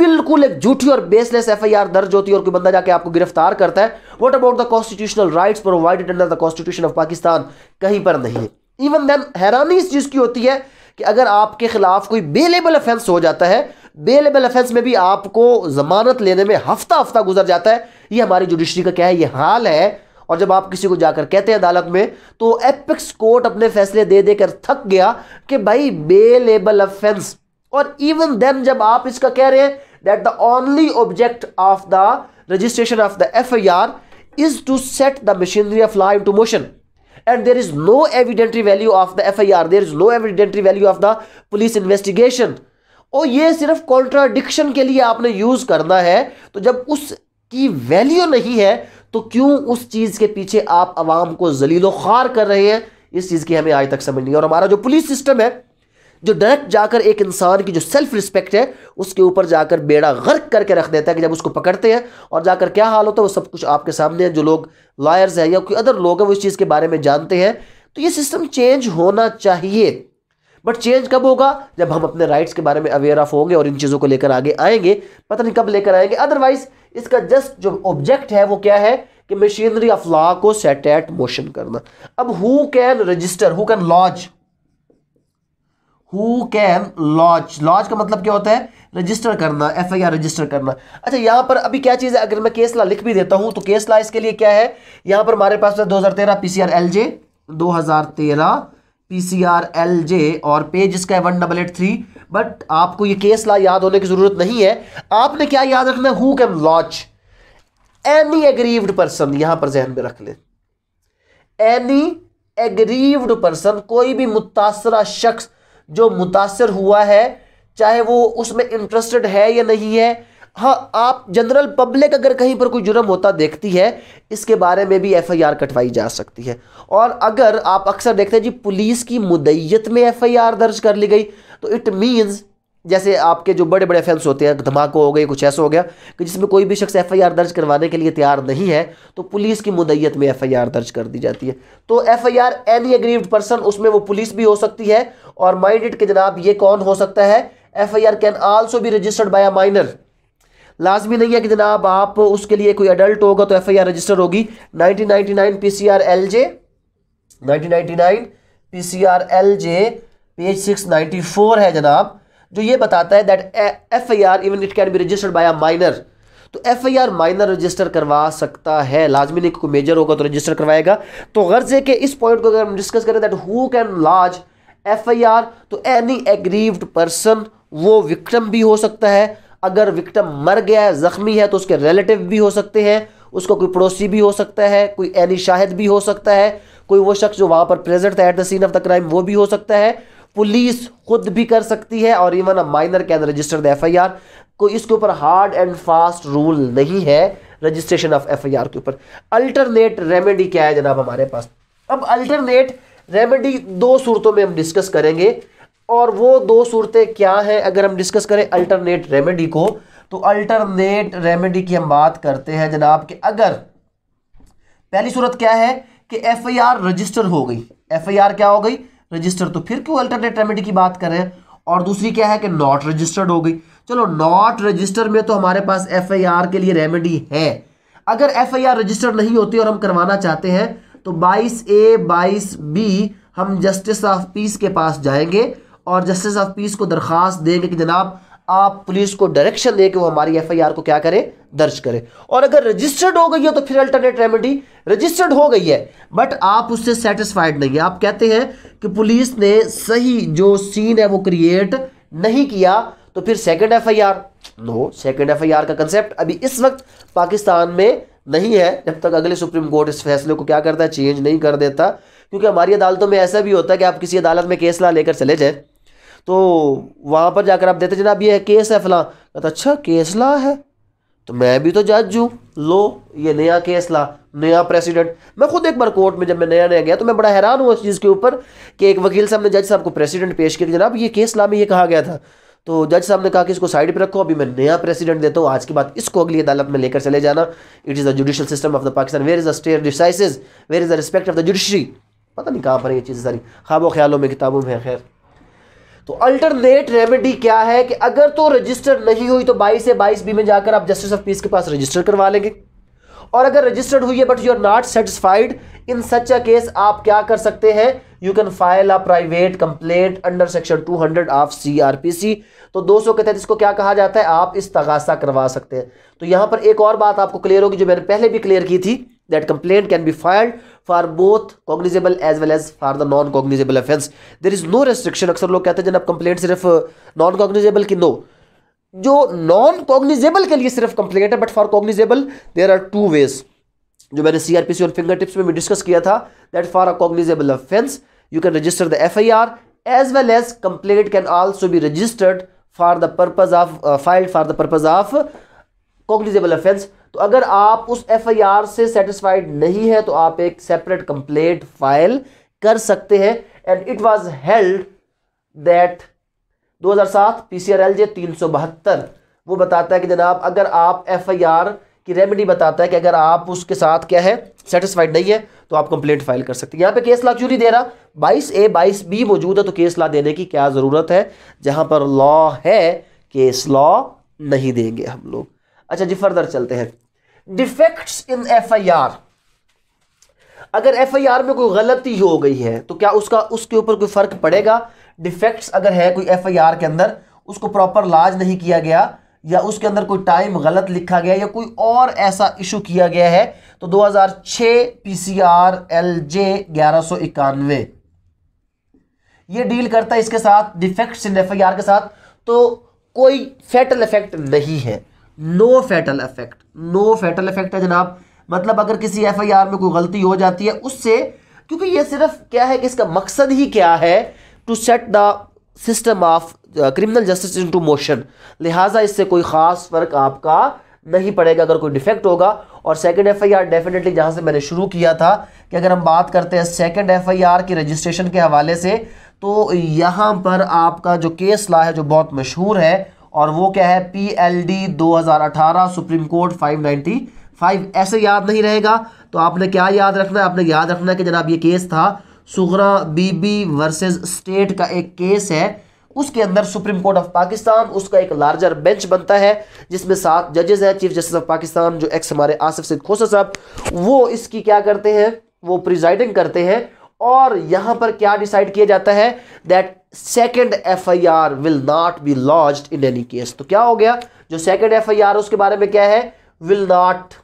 बिल्कुल एक झूठी और बेसलेस एफआईआर दर्ज होती है और कोई बंदा जाके आपको गिरफ्तार करता है what about the constitutional rights provided under the constitution of Pakistan कहीं पर नहीं है इवन देन हैरानी इस चीज़ की होती है कि अगर आपके खिलाफ कोई बेलेबल अफेंस हो जाता है बेलेबल अफेंस में भी आपको जमानत लेने में हफ्ता हफ्ता गुजर जाता है ये हमारी जुडिशरी का क्या है ये हाल है और जब आप किसी को जाकर कहते हैं अदालत में तो एपिक्स कोर्ट अपने फैसले दे देकर थक गया कि भाई बेलेबल अफेंस और इवन देन जब आप इसका कह रहे हैं that the only object of the registration of the F I R is to set the machinery of live to motion and there is no evidentiary value of the F I R there is no evidentiary value of the police investigation और ये सिर्फ contradiction के लिए आपने use करना है तो जब उसकी वैल्यू नहीं है तो क्यों उस चीज के पीछे आप आवाम को जलीलो खार कर रहे हैं इस चीज की हमें आज तक समझ नहीं और हमारा जो पुलिस सिस्टम है जो डायरेक्ट जाकर एक इंसान की जो सेल्फ रिस्पेक्ट है उसके ऊपर जाकर बेड़ा गर्क करके रख देता है कि जब उसको पकड़ते हैं और जाकर क्या हाल होता है वो सब कुछ आपके सामने है जो लोग लॉयर्स हैं या कोई अदर लोग हैं वो इस चीज़ के बारे में जानते हैं तो ये सिस्टम चेंज होना चाहिए बट चेंज कब होगा जब हम अपने राइट्स के बारे में अवेयर ऑफ होंगे और इन चीज़ों को लेकर आगे आएंगे पता नहीं कब लेकर आएंगे अदरवाइज इसका जस्ट जो ऑब्जेक्ट है वो क्या है कि मशीनरी ऑफ लॉ को सेट एट मोशन करना अब who can register who can lodge who can lodge lodge का मतलब क्या होता है रजिस्टर करना एफ आई आर रजिस्टर करना अच्छा यहाँ पर अभी क्या चीज़ है अगर मैं केस ला लिख भी देता हूँ तो केस ला इसके लिए क्या है यहाँ पर हमारे पास दो हज़ार तेरह P C R L J दो हज़ार तेरह P C R L J और पेज इसका है one double eight three but आपको ये केस ला याद होने की ज़रूरत नहीं है आपने क्या याद रखना है who can lodge any aggrieved person यहाँ पर जहन में रख लें एनी एग्रीव्ड पर्सन कोई भी मुतासरा शख्स जो मुतासर हुआ है चाहे वो उसमें इंटरेस्टेड है या नहीं है हाँ आप जनरल पब्लिक अगर कहीं पर कोई जुर्म होता देखती है इसके बारे में भी एफआईआर कटवाई जा सकती है और अगर आप अक्सर देखते हैं जी पुलिस की मुदैयत में एफआईआर दर्ज कर ली गई तो इट मीन्स जैसे आपके जो बड़े बड़े फेम्स होते हैं धमाकों हो गए कुछ ऐसा हो गया कि जिसमें कोई भी शख्स एफआईआर दर्ज करवाने के लिए तैयार नहीं है तो पुलिस की मुदैयत में एफआईआर दर्ज कर दी जाती है तो एफआईआर एनी अग्रीव पर्सन उसमें वो पुलिस भी हो सकती है और माइंडेड के जनाब ये कौन हो सकता है F I R can also भी रजिस्टर्ड बाय अ माइनर लाजमी नहीं है कि जनाब आप उसके लिए कोई अडल्ट होगा तो एफ आई आर रजिस्टर होगी nineteen ninety nine P C R L J nineteen ninety nine P C R L J page six ninety four है जनाब जो ये बताता है that F I R even it can be registered by a minor तो F I R minor register करवा सकता है लाजमी नहीं कोई मेजर होगा तो रजिस्टर करवाएगा तो गर्ज है कि इस पॉइंट को अगर हम डिस्कस करें that who can lodge F I R तो एनी एग्रीव्ड पर्सन वो विक्टम भी हो सकता है अगर विक्टम मर गया है ज़ख्मी है तो उसके रिलेटिव भी हो सकते हैं उसका कोई पड़ोसी भी हो सकता है कोई एनी शाहिद भी हो सकता है कोई वो शख्स जो वहाँ पर प्रेजेंट था at the scene of the crime वो भी हो सकता है पुलिस खुद भी कर सकती है और even a minor can register the F I R को इसके ऊपर हार्ड एंड फास्ट रूल नहीं है registration of F I R के ऊपर अल्टरनेट रेमेडी क्या है जनाब हमारे पास अब अल्टरनेट रेमेडी दो सूरतों में हम डिस्कस करेंगे और वो दो सूरतें क्या हैं अगर हम डिस्कस करें अल्टरनेट रेमेडी को तो अल्टरनेट रेमेडी की हम बात करते हैं जनाब कि अगर पहली सूरत क्या है कि एफ आई आर रजिस्टर हो गई एफ आई आर क्या हो गई रजिस्टर तो फिर क्यों अल्टरनेट रेमेडी की बात करें और दूसरी क्या है कि नॉट रजिस्टर्ड हो गई चलो नॉट रजिस्टर में तो हमारे पास एफ के लिए रेमेडी है अगर एफ रजिस्टर नहीं होती और हम करवाना चाहते हैं तो बाईस ए बाईस बी हम जस्टिस ऑफ पीस के पास जाएंगे और जस्टिस ऑफ पीस को दरख्वास्त देंगे कि जनाब आप पुलिस को डायरेक्शन दे कि वो हमारी एफआईआर को क्या करे दर्ज करे और अगर रजिस्टर्ड हो गई है तो फिर अल्टरनेट रेमेडी रजिस्टर्ड हो गई है बट आप उससे सेटिस्फाइड नहीं है आप कहते हैं कि पुलिस ने सही जो सीन है वो क्रिएट नहीं किया तो फिर second F I R no second F I R का कंसेप्ट अभी इस वक्त पाकिस्तान में नहीं है जब तक अगले सुप्रीम कोर्ट इस फैसले को क्या करता है चेंज नहीं कर देता क्योंकि हमारी अदालतों में ऐसा भी होता है कि आप किसी अदालत में केस ला लेकर चले जाए तो वहाँ पर जाकर आप देते जनाब ये है केस है फला कहता अच्छा केस ला है तो मैं भी तो जज हूँ लो ये नया केस ला नया प्रेसिडेंट मैं खुद एक बार कोर्ट में जब मैं नया नया गया तो मैं बड़ा हैरान हुआ इस चीज़ के ऊपर कि एक वकील साहब ने जज साहब को प्रेसिडेंट पेश किया जनाब ये केस ला में ये कहा गया था तो जज साहब ने कहा कि इसको साइड पर रखो अभी मैं नया प्रेसिडेंट देता हूँ आज के बाद इसको अगली अदालत में लेकर चले जाना it is the judicial system of the Pakistan where is the state decisis where is the respect of the judiciary पता नहीं कहाँ पर ये चीज़ें सारी खाबो ख्यालों में किताबों में खैर तो अल्टरनेट रेमेडी क्या है कि अगर तो रजिस्टर नहीं हुई तो 22 से 22 बी में जाकर आप जस्टिस ऑफ पीस के पास रजिस्टर करवा लेंगे और अगर रजिस्टर्ड हुई है but you are not satisfied in such a case आप क्या कर सकते हैं you can file a private complaint under section 200 of CRPC तो 200 के तहत इसको क्या कहा जाता है आप इस तगासा करवा सकते हैं तो यहां पर एक और बात आपको क्लियर होगी जो मैंने पहले भी क्लियर की थी that complaint can be filed for both cognizable as well as for the non cognizable offence there is no restriction अक्सर लोग कहते हैं जनाब कंप्लेट सिर्फ नॉन कॉग्निजेबल की नो जो नॉन कॉग्निजेबल के लिए सिर्फ कंप्लेंट है but for cognizable there are two ways जो मैंने सी आर पी सी और फिंगर टिप्स में भी डिस्कस किया था that for a cognizable offence you can register the F I R as well as complaint can also be registered for the purpose of filed for the purpose of cognizable offence तो अगर आप उस FIR से satisfied नहीं है तो आप एक सेपरेट कंप्लेंट फाइल कर सकते हैं and it was held that 2007 PCRLJ 372 वो बताता है कि जनाब अगर आप एफआईआर की रेमेडी बताता है कि अगर आप उसके साथ क्या है सेटिस्फाइड नहीं है तो आप कंप्लेंट फाइल कर सकते हैं यहाँ पे केस ला क्यों नहीं दे रहा बाईस ए बाईस बी मौजूद है तो केस ला देने की क्या ज़रूरत है जहां पर लॉ है केस लॉ नहीं देंगे हम लोग अच्छा जी फर्दर चलते हैं डिफेक्ट्स इन एफआईआर अगर एफआईआर में कोई गलती हो गई है तो क्या उसका उसके ऊपर कोई फर्क पड़ेगा डिफेक्ट्स अगर है कोई एफआईआर के अंदर उसको प्रॉपर लाज नहीं किया गया या उसके अंदर कोई टाइम गलत लिखा गया या कोई और ऐसा इशू किया गया है तो 2006 पीसीआर एलजे ग्यारह ये डील करता है इसके साथ डिफेक्ट्स इन एफआईआर के साथ तो कोई फैटल इफेक्ट नहीं है no fatal effect no fatal effect है जनाब मतलब अगर किसी आर में कोई गलती हो जाती है उससे क्योंकि ये सिर्फ क्या है कि इसका मकसद ही क्या है to set the system of criminal justice in to motion लिहाजा इससे कोई ख़ास फ़र्क आपका नहीं पड़ेगा अगर कोई डिफेक्ट होगा और सेकंड एफआईआर डेफिनेटली जहां से मैंने शुरू किया था कि अगर हम बात करते हैं सेकंड एफआईआर की रजिस्ट्रेशन के हवाले से तो यहाँ पर आपका जो केस ला है जो बहुत मशहूर है और वो क्या है पी एल डी दो हज़ार अठारह Supreme Court five ninety five ऐसे याद नहीं रहेगा तो आपने क्या याद रखना है आपने याद रखना है कि जनाब ये केस था सुगरा बीबी वर्सेस स्टेट का एक केस है उसके अंदर सुप्रीम कोर्ट ऑफ पाकिस्तान उसका एक लार्जर बेंच बनता है जिसमें सात जजेस हैं चीफ जस्टिस ऑफ पाकिस्तान जो एक्स हमारे आसिफ सिद्ध खोसा साहब वो इसकी क्या करते हैं वो प्रिजाइडिंग करते हैं और यहां पर क्या डिसाइड किया जाता है that second F I R will not be launch in any case तो क्या हो गया जो सेकेंड एफ आई आर उसके बारे में क्या है विल नॉट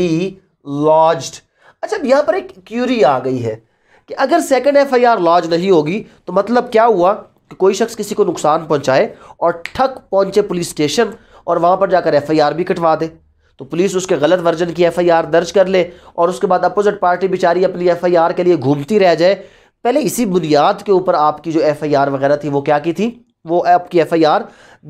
बी लॉन्च अच्छा यहां पर एक क्यूरी आ गई है कि अगर second F I R launch नहीं होगी तो मतलब क्या हुआ कि कोई शख्स किसी को नुकसान पहुंचाए और ठक पहुंचे पुलिस स्टेशन और वहां पर जाकर एफ आई आर भी कटवा दे तो पुलिस उसके गलत वर्जन की एफआईआर दर्ज कर ले और उसके बाद अपोजिट पार्टी बेचारी अपनी एफआईआर के लिए घूमती रह जाए पहले इसी बुनियाद के ऊपर आपकी जो एफआईआर वगैरह थी वो क्या की थी वो आपकी एफआईआर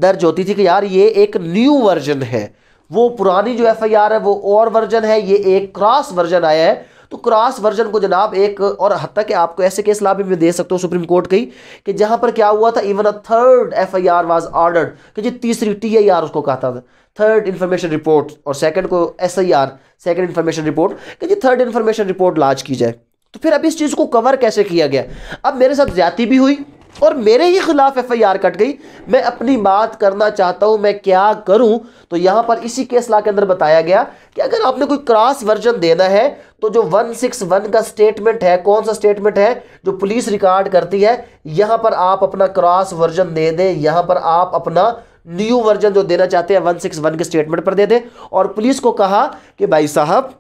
दर्ज होती थी कि यार ये एक न्यू वर्जन है वो पुरानी जो एफ है वो और वर्जन है ये एक क्रॉस वर्जन आया है तो क्रॉस वर्जन को जनाब एक और हद तक आपको ऐसे केस लाभ भी दे सकता हो सुप्रीम कोर्ट कही कि जहां पर क्या हुआ था even a third F I R was ordered कि जी तीसरी टी आई आर उसको कहता था थर्ड इन्फॉर्मेशन रिपोर्ट और सेकंड को S I R second information report कि जी थर्ड इन्फॉर्मेशन रिपोर्ट लाज की जाए तो फिर अब इस चीज़ को कवर कैसे किया गया अब मेरे साथ ज्यादा भी हुई और मेरे ही खिलाफ एफ आई आर कट गई मैं अपनी बात करना चाहता हूँ मैं क्या करूँ तो यहाँ पर इसी केस ला के अंदर बताया गया कि अगर आपने कोई क्रॉस वर्जन देना है तो जो वन सिक्स वन का स्टेटमेंट है कौन सा स्टेटमेंट है जो पुलिस रिकॉर्ड करती है यहाँ पर आप अपना क्रॉस वर्जन दे दें यहाँ पर आप अपना न्यू वर्जन जो देना चाहते हैं वन सिक्स वन के स्टेटमेंट पर दे दें और पुलिस को कहा कि भाई साहब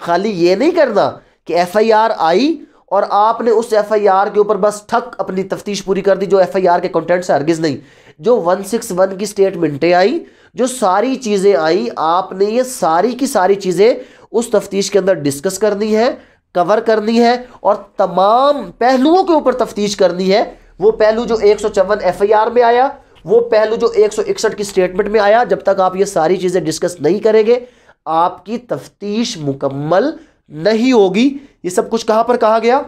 खाली ये नहीं करना कि एफ आई आर आई और आपने उस एफ आई आर के ऊपर बस ठक अपनी तफ्तीश पूरी कर दी जो एफ आई आर के कंटेंट से हरगिज़ नहीं जो वन सिक्स वन की स्टेटमेंटें आई जो सारी चीज़ें आई आपने ये सारी की सारी चीज़ें उस तफ्तीश के अंदर डिस्कस करनी है कवर करनी है और तमाम पहलुओं के ऊपर तफ्तीश करनी है वो पहलू जो एक सौ चौवन एफ आई आर में आया वो पहलू जो एक की स्टेटमेंट में आया जब तक आप ये सारी चीज़ें डिस्कस नहीं करेंगे आपकी तफ्तीश मुकम्मल नहीं होगी ये सब कुछ कहाँ पर कहा गया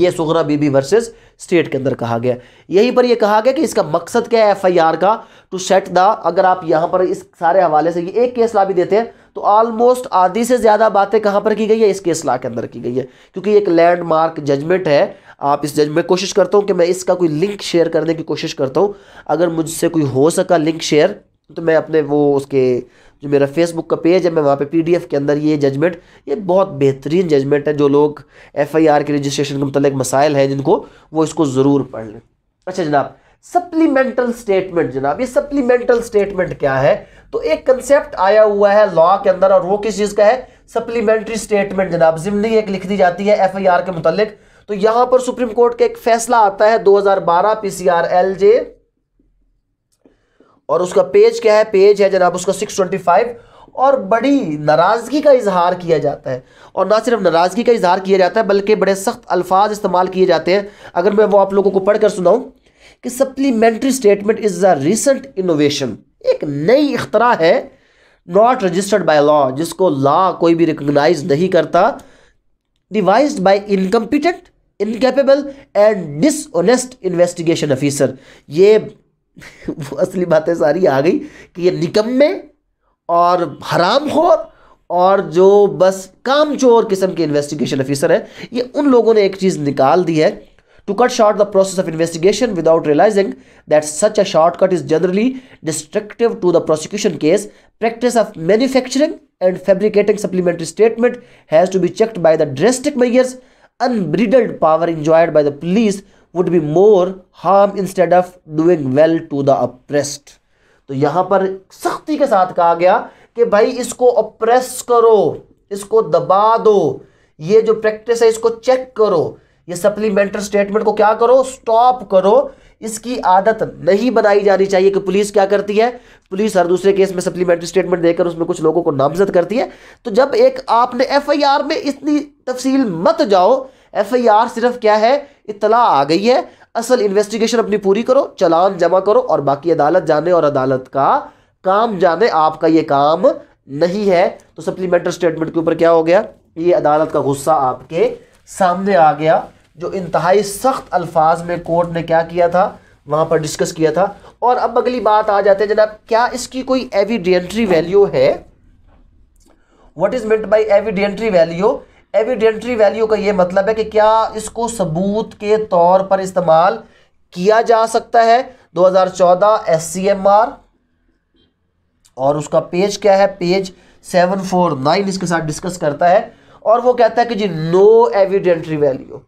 ये सुगरा बीबी वर्सेस स्टेट के अंदर कहा गया यहीं पर ये कहा गया कि इसका मकसद क्या है एफआईआर का टू सेट द अगर आप यहाँ पर इस सारे हवाले से ये एक केस ला भी देते हैं तो ऑलमोस्ट आधी से ज़्यादा बातें कहाँ पर की गई है इस केस ला के अंदर की गई है क्योंकि एक लैंडमार्क जजमेंट है आप इस जज मैं कोशिश करता हूँ कि मैं इसका कोई लिंक शेयर करने की कोशिश करता हूँ अगर मुझसे कोई हो सका लिंक शेयर तो मैं अपने वो उसके जो मेरा फेसबुक का पेज है मैं वहाँ पे पीडीएफ के अंदर ये जजमेंट ये बहुत बेहतरीन जजमेंट है जो लोग एफआईआर के रजिस्ट्रेशन के मतलब मसाइल हैं जिनको वो इसको ज़रूर पढ़ लें अच्छा जनाब सप्लीमेंटल स्टेटमेंट जनाब ये सप्लीमेंटल स्टेटमेंट क्या है तो एक कंसेप्ट आया हुआ है लॉ के अंदर और वो किस चीज़ का है सप्लीमेंट्री स्टेटमेंट जनाब जिमनी एक लिख दी जाती है एफ के मतलब तो यहां पर सुप्रीम कोर्ट का एक फैसला आता है 2012 पीसीआर एलजे और उसका पेज क्या है पेज है जनाब उसका 625 और बड़ी नाराज़गी का इजहार किया जाता है और ना सिर्फ नाराज़गी का इजहार किया जाता है बल्कि बड़े सख्त अल्फाज इस्तेमाल किए जाते हैं अगर मैं वो आप लोगों को पढ़कर सुनाऊं कि supplementary statement is a recent innovation एक नई इख्तरा है नॉट रजिस्टर्ड बाय लॉ जिसको लॉ कोई भी रिकोगनाइज नहीं करता devised by incompetent incapable and dishonest investigation officer ये वो असली बातें सारी आ गई कि ये निकम्मे और हराम खोर और जो बस काम चोर किस्म के इन्वेस्टिगेशन ऑफिसर है ये उन लोगों ने एक चीज़ निकाल दी है to cut short the process of investigation without realising that such a shortcut is generally destructive to the prosecution case practice of manufacturing and fabricating supplementary statement has to be checked by the drastic measures unbridled power enjoyed by the police would be more harm instead of doing well to the oppressed. तो यहाँ पर सख्ती के साथ कहा गया कि भाई इसको अप्रेस करो इसको दबा दो ये जो प्रैक्टिस है इसको चेक करो ये सप्लीमेंट्री स्टेटमेंट को क्या करो स्टॉप करो इसकी आदत नहीं बनाई जानी चाहिए कि पुलिस क्या करती है पुलिस हर दूसरे केस में सप्लीमेंट्री स्टेटमेंट देकर उसमें कुछ लोगों को नामजद करती है तो जब एक आपने एफआईआर में इतनी तफसील मत जाओ एफआईआर सिर्फ क्या है इतला आ गई है असल इन्वेस्टिगेशन अपनी पूरी करो चलान जमा करो और बाकी अदालत जाने और अदालत का काम जाने आपका ये काम नहीं है तो सप्लीमेंट्री स्टेटमेंट के ऊपर क्या हो गया ये अदालत का गुस्सा आपके सामने आ गया जो इंतहाई सख्त अल्फाज में कोर्ट ने क्या किया था वहाँ पर डिस्कस किया था और अब अगली बात आ जाते हैं जनाब क्या इसकी कोई एविडेंट्री वैल्यू है what is meant by evidentiary value evidentiary value का ये मतलब है कि क्या इसको सबूत के तौर पर इस्तेमाल किया जा सकता है 2014 एससीएमआर और उसका पेज क्या है पेज 749 इसके साथ डिस्कस करता है और वो कहता है कि जी नो एविडेंट्री वैल्यू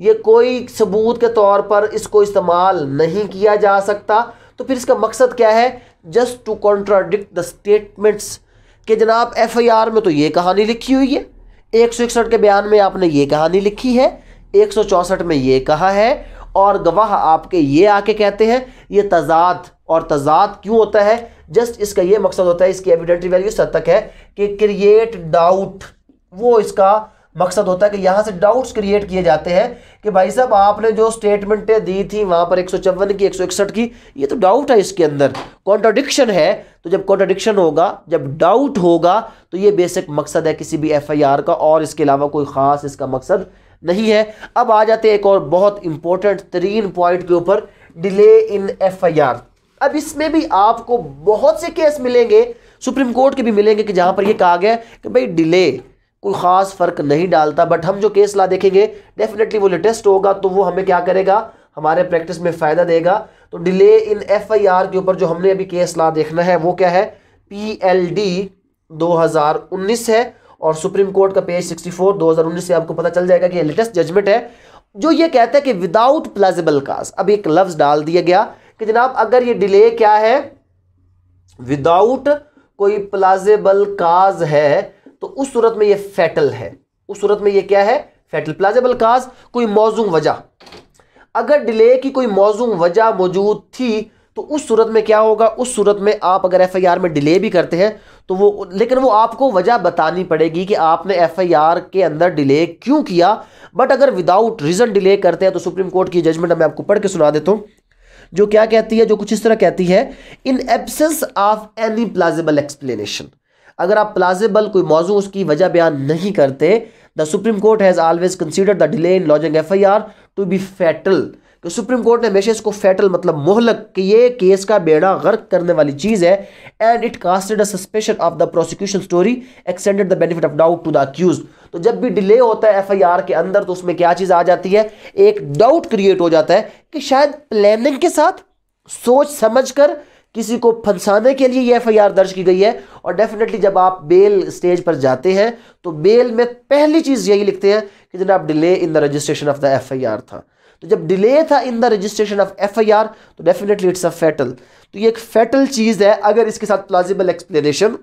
ये कोई सबूत के तौर पर इसको इस्तेमाल नहीं किया जा सकता तो फिर इसका मकसद क्या है just to contradict the statements के जनाब एफ आई आर में तो ये कहानी लिखी हुई है एक सौ इकसठ के बयान में आपने ये कहानी लिखी है एक सौ चौंसठ में ये कहा है और गवाह आपके ये आके कहते हैं ये तजाद और तजाद क्यों होता है जस्ट इसका ये मकसद होता है इसकी एविडेंट्री वैल्यू हद तक है कि क्रिएट डाउट वो इसका मकसद होता है कि यहाँ से डाउट्स क्रिएट किए जाते हैं कि भाई साहब आपने जो स्टेटमेंटें दी थी वहाँ पर एक की एक की ये तो डाउट है इसके अंदर कॉन्ट्राडिक्शन है तो जब कॉन्ट्राडिक्शन होगा जब डाउट होगा तो ये बेसिक मकसद है किसी भी एफ का और इसके अलावा कोई ख़ास इसका मकसद नहीं है अब आ जाते एक और बहुत इंपॉर्टेंट तरीन पॉइंट के ऊपर डिले इन एफ अब इसमें भी आपको बहुत से केस मिलेंगे सुप्रीम कोर्ट के भी मिलेंगे कि जहाँ पर ये कहा गया कि भाई डिले कोई ख़ास फ़र्क नहीं डालता बट हम जो केस ला देखेंगे डेफिनेटली वो लेटेस्ट होगा तो वो हमें क्या करेगा हमारे प्रैक्टिस में फ़ायदा देगा तो delay in F I R के ऊपर जो हमने अभी केस ला देखना है वो क्या है पी एल डी दो हज़ार उन्नीस है और सुप्रीम कोर्ट का पेज सिक्सटी फोर दो हज़ार उन्नीस से आपको पता चल जाएगा कि ये लेटेस्ट जजमेंट है जो ये कहता है कि विदाउट प्लाजिबल काज अब एक लफ्ज़ डाल दिया गया कि जनाब अगर ये डिले क्या है विदाउट कोई प्लाजिबल काज है तो उस सूरत में ये फैटल है उस सूरत में ये क्या है फैटल प्लाजेबल काज कोई मौजूम वजह अगर डिले की कोई मौजूम वजह मौजूद थी तो उस सूरत में क्या होगा उस सूरत में आप अगर एफ आई आर में डिले भी करते हैं तो वो लेकिन वो आपको वजह बतानी पड़ेगी कि आपने एफ आई आर के अंदर डिले क्यों किया बट अगर विदाउट रीज़न डिले करते हैं तो सुप्रीम कोर्ट की जजमेंट मैं आपको पढ़ के सुना देता हूँ जो क्या कहती है जो कुछ इस तरह कहती है in absence of any plausible explanation अगर आप प्लाजेबल कोई मौजू उसकी वजह बयान नहीं करते the Supreme Court has always consider the delay in lodging F I R to be fatal तो सुप्रीम कोर्ट ने हमेशा इसको फैटल मतलब मोहलक कि ये केस का बेड़ा गर्क करने वाली चीज़ है and it casted a suspicion of the prosecution story extended the benefit of doubt to the accused तो जब भी डिले होता है एफआईआर के अंदर तो उसमें क्या चीज़ आ जाती है एक डाउट क्रिएट हो जाता है कि शायद प्लानिंग के साथ सोच समझ कर किसी को फंसाने के लिए ये एफआईआर दर्ज की गई है और डेफिनेटली जब आप बेल स्टेज पर जाते हैं तो बेल में पहली चीज़ यही लिखते हैं कि जनाब delay in the registration of the F था तो जब डिले था in the registration of F I R तो डेफिनेटली इट्स अ फैटल तो ये एक फैटल चीज़ है अगर इसके साथ प्लाजिबल एक्सप्लेनेशन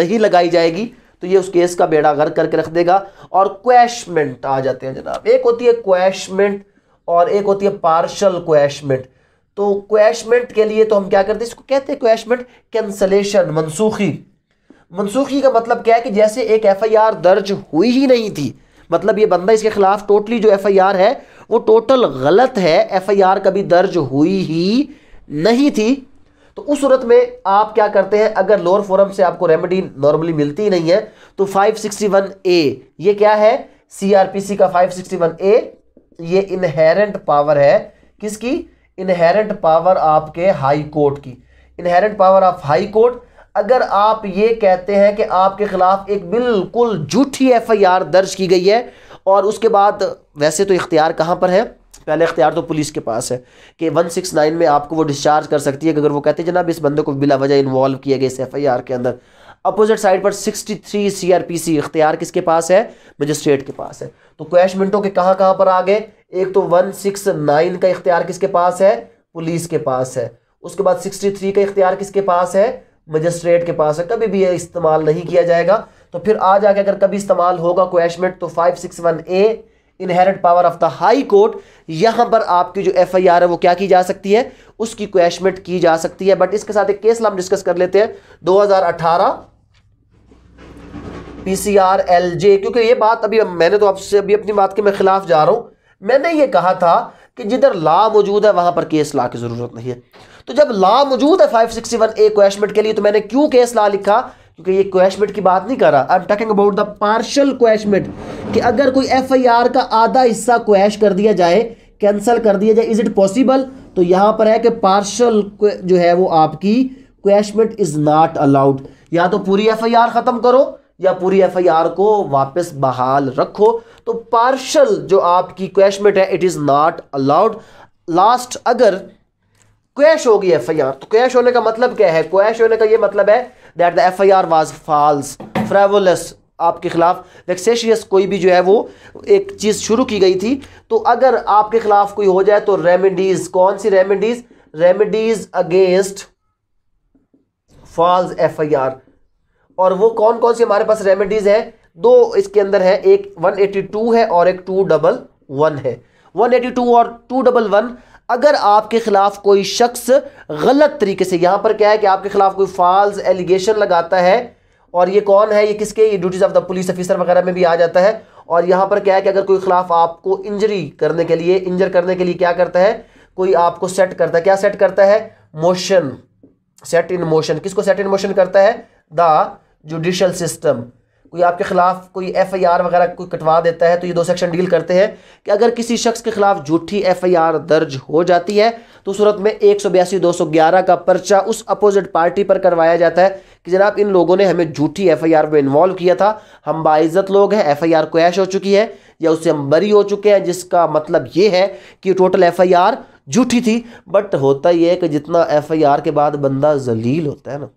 नहीं लगाई जाएगी तो ये उस केस का बेड़ा घर करके रख देगा और क्वैशमेंट आ जाते हैं जनाब एक होती है क्वैशमेंट और एक होती है पार्शल क्वैशमेंट तो क्वैशमेंट के लिए तो हम क्या करते हैं इसको कहते हैं क्वैशमेंट कैंसलेशन मनसूखी मनसूखी का मतलब क्या है कि जैसे एक एफआईआर दर्ज हुई ही नहीं थी मतलब ये बंदा इसके खिलाफ टोटली जो एफआईआर है वो टोटल गलत है एफआईआर कभी दर्ज हुई ही नहीं थी तो उस सूरत में आप क्या करते हैं अगर लोअर फोरम से आपको रेमेडी नॉर्मली मिलती ही नहीं है तो वन ए ये क्या है सीआरपीसी का वन ए ये इनहेरेंट पावर है किसकी इनहेरेंट पावर आपके हाई कोर्ट की inherent power of High Court अगर आप ये कहते हैं कि आपके खिलाफ एक बिल्कुल झूठी एफआईआर दर्ज की गई है और उसके बाद वैसे तो इख्तियार कहाँ पर है पहले इख्तियार तो पुलिस के पास है कि 169 में आपको वो डिस्चार्ज कर सकती है अगर वो कहते हैं जनाब इस बंदे को बिला वजह इन्वॉल्व किया गया इस एफ आई आर के अंदर अपोजिट साइड पर 63 सीआरपीसी इख्तियार किसके पास है मजिस्ट्रेट के पास है तो क्वेश्चमेंटों के कहाँ कहाँ पर आ गए एक तो वन सिक्स नाइन का इख्तियार किसके पास है पुलिस के पास है उसके बाद सिक्सटी थ्री का इख्तियार किसके पास है मजिस्ट्रेट के पास है कभी भी ये इस्तेमाल नहीं किया जाएगा तो फिर आज आके अगर कभी इस्तेमाल होगा क्वेशमेंट तो five six one A inherit power of the High Court यहां पर आपकी जो एफ आई आर है वो क्या की जा सकती है उसकी क्वेशमेंट की जा सकती है बट इसके साथ एक केस हम डिस्कस कर लेते हैं दो हजार अठारह P C R L J क्योंकि ये बात अभी मैंने तो आपसे अभी अपनी बात के मैं खिलाफ जा रहा हूं मैंने ये कहा था कि जिधर ला मौजूद है वहां पर केस ला की जरूरत नहीं है तो जब ला मौजूद है 561 ए क्वेश्चमेंट के लिए तो मैंने क्यों केस ला लिखा क्योंकि ये क्वेश्चमेंट की बात नहीं कर रहा I am talking about the partial quashment कि अगर कोई आर का आधा हिस्सा क्वेश कर दिया जाए कैंसिल कर दिया जाए इज इट पॉसिबल तो यहां पर है कि पार्शल जो है वो आपकी क्वेश्चमेंट इज नॉट अलाउड या तो पूरी आर खत्म करो या पूरी आर को वापस बहाल रखो तो पार्शल जो आपकी क्वेशमेंट है it is not allowed last अगर क्वैश होगी एफ आई आर तो क्वैश होने का मतलब क्या है क्वेश होने का ये मतलब है that the F I R was false frivolous आपके खिलाफ वेक्सेशियस कोई भी जो है वो एक चीज़ शुरू की गई थी तो अगर आपके खिलाफ कोई हो जाए तो रेमेडीज कौन सी remedies remedies against false F I R और वो कौन कौन सी हमारे पास रेमेडीज हैं दो इसके अंदर है एक 182 है और एक टू डबल वन है 182 और टू डबल वन अगर आपके खिलाफ कोई शख्स गलत तरीके से यहां पर क्या है कि आपके खिलाफ कोई फॉल्स एलिगेशन लगाता है और ये कौन है ये किसके ये duties of the police officer वगैरह में भी आ जाता है और यहां पर क्या है कि अगर कोई खिलाफ आपको इंजरी करने के लिए इंजर करने के लिए क्या करता है कोई आपको सेट करता है क्या सेट करता है मोशन सेट इन मोशन किसको सेट इन मोशन करता है द जुडिशल सिस्टम कोई आपके ख़िलाफ़ कोई एफआईआर वगैरह कोई कटवा देता है तो ये दो सेक्शन डील करते हैं कि अगर किसी शख्स के ख़िलाफ़ झूठी एफआईआर दर्ज हो जाती है तो सूरत में एक सौ बयासी दो सौ ग्यारह का पर्चा उस अपोजिट पार्टी पर करवाया जाता है कि जनाब इन लोगों ने हमें झूठी एफआईआर में इन्वॉल्व किया था हम बाइज़त लोग हैं एफआईआर आई कैश हो चुकी है या उससे हम बरी हो चुके हैं जिसका मतलब ये है कि टोटल आर झूठी थी बट होता यह है कि जितना आर के बाद बंदा जलील होता है ना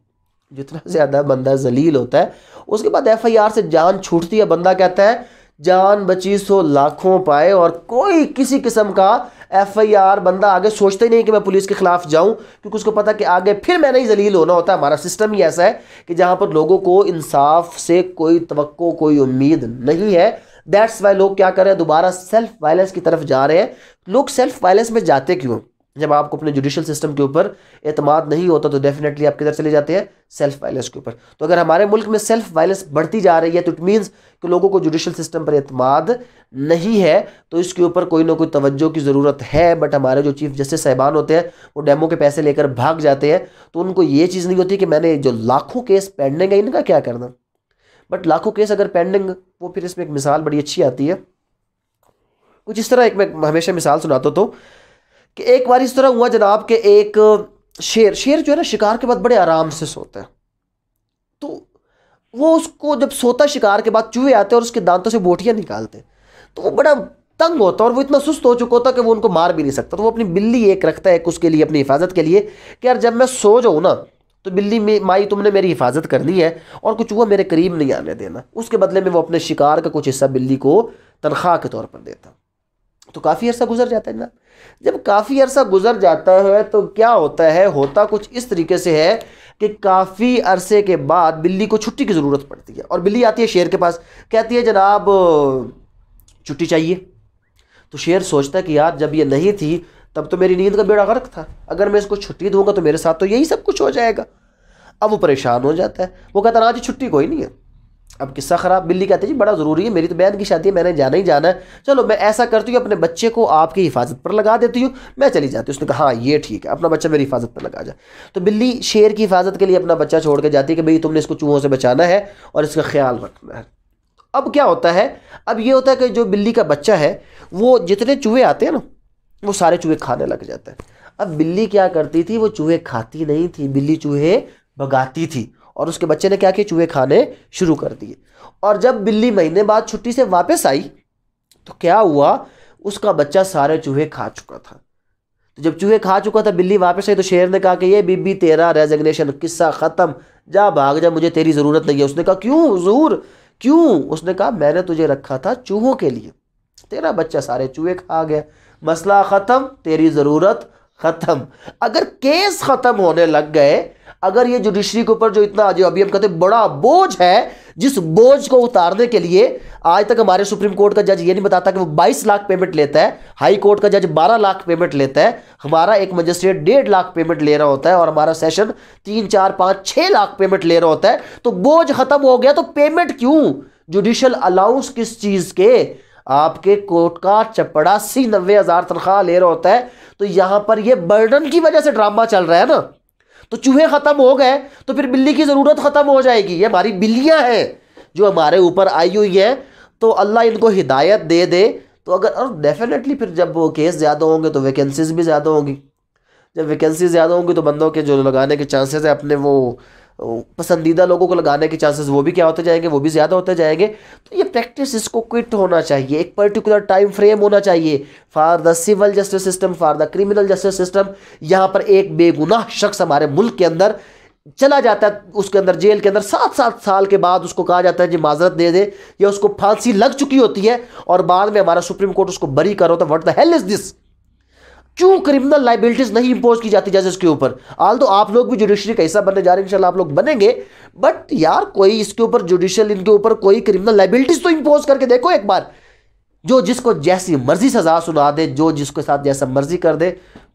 जितना ज़्यादा बंदा जलील होता है उसके बाद एफ आई आर से जान छूटती है बंदा कहता है जान बची सो लाखों पाए और कोई किसी किस्म का एफ आई आर बंदा आगे सोचता ही नहीं कि मैं पुलिस के खिलाफ जाऊं क्योंकि उसको पता कि आगे फिर मैंने ही जलील होना होता है हमारा सिस्टम ही ऐसा है कि जहां पर लोगों को इंसाफ से कोई तो कोई उम्मीद नहीं है दैट्स वाई लोग क्या कर रहे हैं दोबारा सेल्फ वायलेंस की तरफ जा रहे हैं लोग सेल्फ वायलेंस में जाते क्यों जब आपको अपने जुडिशल सिस्टम के ऊपर एतमाद नहीं होता तो डेफिनेटली आप किधर चले जाते हैं सेल्फ वायलेंस के ऊपर तो अगर हमारे मुल्क में सेल्फ वायलेंस बढ़ती जा रही है तो इट मीन्स कि लोगों को जुडिशल सिस्टम पर एतमाद नहीं है तो इसके ऊपर कोई ना कोई तवज्जो की ज़रूरत है बट हमारे जो चीफ जस्टिस साहबान होते हैं वो डेमो के पैसे लेकर भाग जाते हैं तो उनको ये चीज़ नहीं होती कि मैंने जो लाखों केस पेंडिंग है इनका क्या करना बट लाखों केस अगर पेंडिंग वो फिर इसमें एक मिसाल बड़ी अच्छी आती है कुछ इस तरह एक मैं हमेशा मिसाल सुनाता तो कि एक बार इस तरह हुआ जनाब के एक शेर शेर जो है ना शिकार के बाद बड़े आराम से सोते हैं तो वो उसको जब सोता शिकार के बाद चूहे आते हैं और उसके दांतों से बोटियाँ निकालते तो वो बड़ा तंग होता और वो इतना सुस्त हो चुका होता कि वो उनको मार भी नहीं सकता तो वो अपनी बिल्ली एक रखता है एक उसके लिए अपनी हिफाजत के लिए कि यार जब मैं सो जाऊँ ना तो बिल्ली माई तुमने मेरी हिफाजत करनी है और कुछ हुआ मेरे करीब नहीं आने देना उसके बदले में वो अपने शिकार का कुछ हिस्सा बिल्ली को तनख्वाह के तौर पर देता तो काफ़ी अर्सा गुजर जाता है जनाब जब काफ़ी अरसा गुजर जाता है तो क्या होता है होता कुछ इस तरीके से है कि काफ़ी अरसे के बाद बिल्ली को छुट्टी की ज़रूरत पड़ती है और बिल्ली आती है शेर के पास कहती है जनाब छुट्टी चाहिए तो शेर सोचता है कि यार जब ये नहीं थी तब तो मेरी नींद का बेड़ा गर्क था अगर मैं इसको छुट्टी दूंगा तो मेरे साथ तो यही सब कुछ हो जाएगा अब वो परेशान हो जाता है वो कहता ना हाँ जी छुट्टी कोई नहीं है अब किस्सा ख़राब बिल्ली कहती है जी बड़ा ज़रूरी है मेरी तो बहन की शादी है मैंने जाना ही जाना है चलो मैं ऐसा करती हूँ अपने बच्चे को आपकी हिफाजत पर लगा देती हूँ मैं चली जाती हूँ उसने कहा हाँ ये ठीक है अपना बच्चा मेरी हिफाजत पर लगा जाए तो बिल्ली शेर की हिफाजत के लिए अपना बच्चा छोड़ के जाती है कि भाई तुमने इसको चूहों से बचाना है और इसका ख्याल रखना है अब क्या होता है अब ये होता है कि जो बिल्ली का बच्चा है वो जितने चूहे आते हैं ना वो सारे चूहे खाने लग जाते हैं अब बिल्ली क्या करती थी वो चूहे खाती नहीं थी बिल्ली चूहे भगाती थी और उसके बच्चे ने क्या किया चूहे खाने शुरू कर दिए और जब बिल्ली महीने बाद छुट्टी से वापस आई तो क्या हुआ उसका बच्चा सारे चूहे खा चुका था तो जब चूहे खा चुका था बिल्ली वापस आई तो शेर ने कहा कि ये बीबी तेरा रेजिग्नेशन किस्सा ख़त्म जा भाग जा मुझे तेरी ज़रूरत नहीं है उसने कहा क्यों जूर क्यों उसने कहा मैंने तुझे रखा था चूहों के लिए तेरा बच्चा सारे चूहे खा गया मसला ख़त्म तेरी ज़रूरत ख़त्म अगर केस ख़त्म होने लग गए अगर ये जुडिशरी के ऊपर जो इतना जो अभी हम कहते हैं बड़ा बोझ है जिस बोझ को उतारने के लिए आज तक हमारे सुप्रीम कोर्ट का जज ये नहीं बताता कि वो 22 लाख पेमेंट लेता है हाई कोर्ट का जज 12 लाख पेमेंट लेता है हमारा एक मजिस्ट्रेट डेढ़ लाख पेमेंट ले रहा होता है और हमारा सेशन तीन चार पाँच छः लाख पेमेंट ले रहा होता है तो बोझ खत्म हो गया तो पेमेंट क्यों जुडिशल अलाउंस किस चीज़ के आपके कोर्ट का चपड़ासी नब्बे हज़ार तनख्वाह ले रहा होता है तो यहाँ पर ये बर्डन की वजह से ड्रामा चल रहा है ना तो चूहे ख़त्म हो गए तो फिर बिल्ली की ज़रूरत ख़त्म हो जाएगी ये हमारी बिल्लियाँ हैं जो हमारे ऊपर आई हुई हैं तो अल्लाह इनको हिदायत दे दे तो अगर और डेफिनेटली फिर जब वो केस ज़्यादा होंगे तो वैकेंसीज भी ज़्यादा होंगी जब वैकेंसी ज़्यादा होंगी तो बंदों के जो लगाने के चांसेस हैं अपने वो पसंदीदा लोगों को लगाने के चांसेस वो भी क्या होते जाएंगे वो भी ज़्यादा होते जाएंगे तो ये प्रैक्टिस इसको क्विट होना चाहिए एक पर्टिकुलर टाइम फ्रेम होना चाहिए for the civil justice system for the criminal justice system यहाँ पर एक बेगुनाह शख्स हमारे मुल्क के अंदर चला जाता है उसके अंदर जेल के अंदर सात सात साल के बाद उसको कहा जाता है जी माजरत दे दे या उसको फांसी लग चुकी होती है और बाद में हमारा सुप्रीम कोर्ट उसको बरी करो तो what the hell is this क्यों क्रिमिनल लाइबिलिटीज नहीं इंपोज की जाती जजेस के ऊपर आल तो आप लोग भी जुडिशरी का हिस्सा बनने जा रहे हैं इंशाल्लाह आप लोग बनेंगे बट यार कोई इसके ऊपर जुडिशियल इनके ऊपर कोई क्रिमिनल लाइबिलिटीज तो इंपोज करके देखो एक बार जो जिसको जैसी मर्जी सजा सुना दे जो जिसके साथ जैसा मर्जी कर दे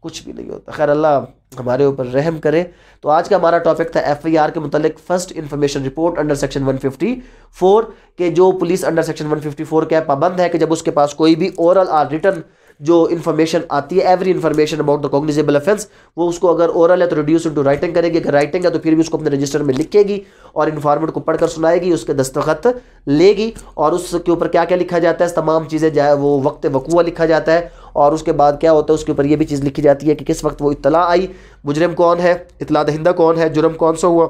कुछ भी नहीं होता खैर अल्लाह हमारे ऊपर रहम करे तो आज का हमारा टॉपिक था एफ आई आर के मुतालिक first information report under section 154 के जो पुलिस अंडर सेक्शन 154 का पाबंद है कि जब उसके पास कोई भी ओरल आर रिटर्न जो इन्फॉर्मेशन आती है every information about the cognizable offence वो उसको अगर ओरल है तो रिड्यूस इंटू राइटिंग करेगी अगर राइटिंग है तो फिर भी उसको अपने रजिस्टर में लिखेगी और इन्फॉर्मेट को पढ़कर सुनाएगी उसके दस्तखत लेगी और उसके ऊपर क्या क्या लिखा जाता है तमाम चीज़ें जो वो वक्त वकूआ लिखा जाता है और उसके बाद क्या होता है उसके ऊपर ये भी चीज़ लिखी जाती है कि किस वक्त वो इतला आई मुजरम कौन है इतला दहिंदा कौन है जुर्म कौन सा हुआ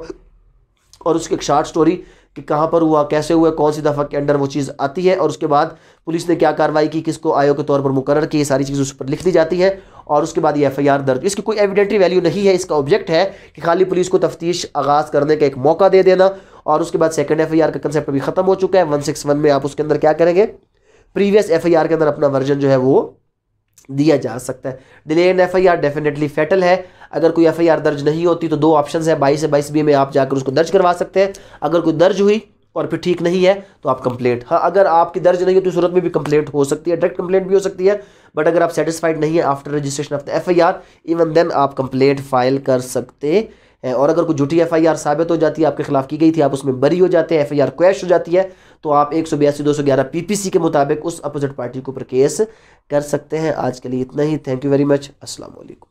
और उसकी एक शार्ट स्टोरी कि कहाँ पर हुआ कैसे हुआ कौन सी दफ़ा के अंडर वो चीज़ आती है और उसके बाद पुलिस ने क्या कार्रवाई की किसको आयो के तौर पर मुकर की ये सारी चीज़ उस पर लिख दी जाती है और उसके बाद ये एफ आई आर दर्ज इसकी कोई एविडेंट्री वैल्यू नहीं है इसका ऑब्जेक्ट है कि खाली पुलिस को तफ्तीश आगाज़ करने का एक मौका दे देना और उसके बाद सेकेंड एफ आई आर का कंसेप्ट भी ख़त्म हो चुका है वन सिक्स वन में आप उसके अंदर क्या करेंगे प्रीवियस एफ आई आर के अंदर अपना वर्जन जो है वो दिया जा सकता है delay and F I R definitely fatal है अगर कोई एफ आई आर दर्ज नहीं होती तो दो ऑप्शन है बाईस से बाईस बी में आप जाकर उसको दर्ज करवा सकते हैं अगर कोई दर्ज हुई और फिर ठीक नहीं है तो आप कंप्लेंट हाँ अगर आपकी दर्ज नहीं हो तो सूरत में भी कंप्लेंट हो सकती है डायरेक्ट कंप्लेंट भी हो सकती है बट अगर आप सेटिस्फाइड नहीं है after registration of the F I R even then आप कंप्लेंट फाइल कर सकते हैं और अगर कोई झूठी एफ आई आर साबित हो जाती है आपके खिलाफ की गई थी आप उसमें बरी हो जाते हैं एफ आई आर क्वेश हो जाती है तो आप एक सौ बयासी दो सौ ग्यारह पीपीसी के मुताबिक उस अपोजिट पार्टी के ऊपर केस कर सकते हैं आज के लिए इतना ही thank you very much Aslam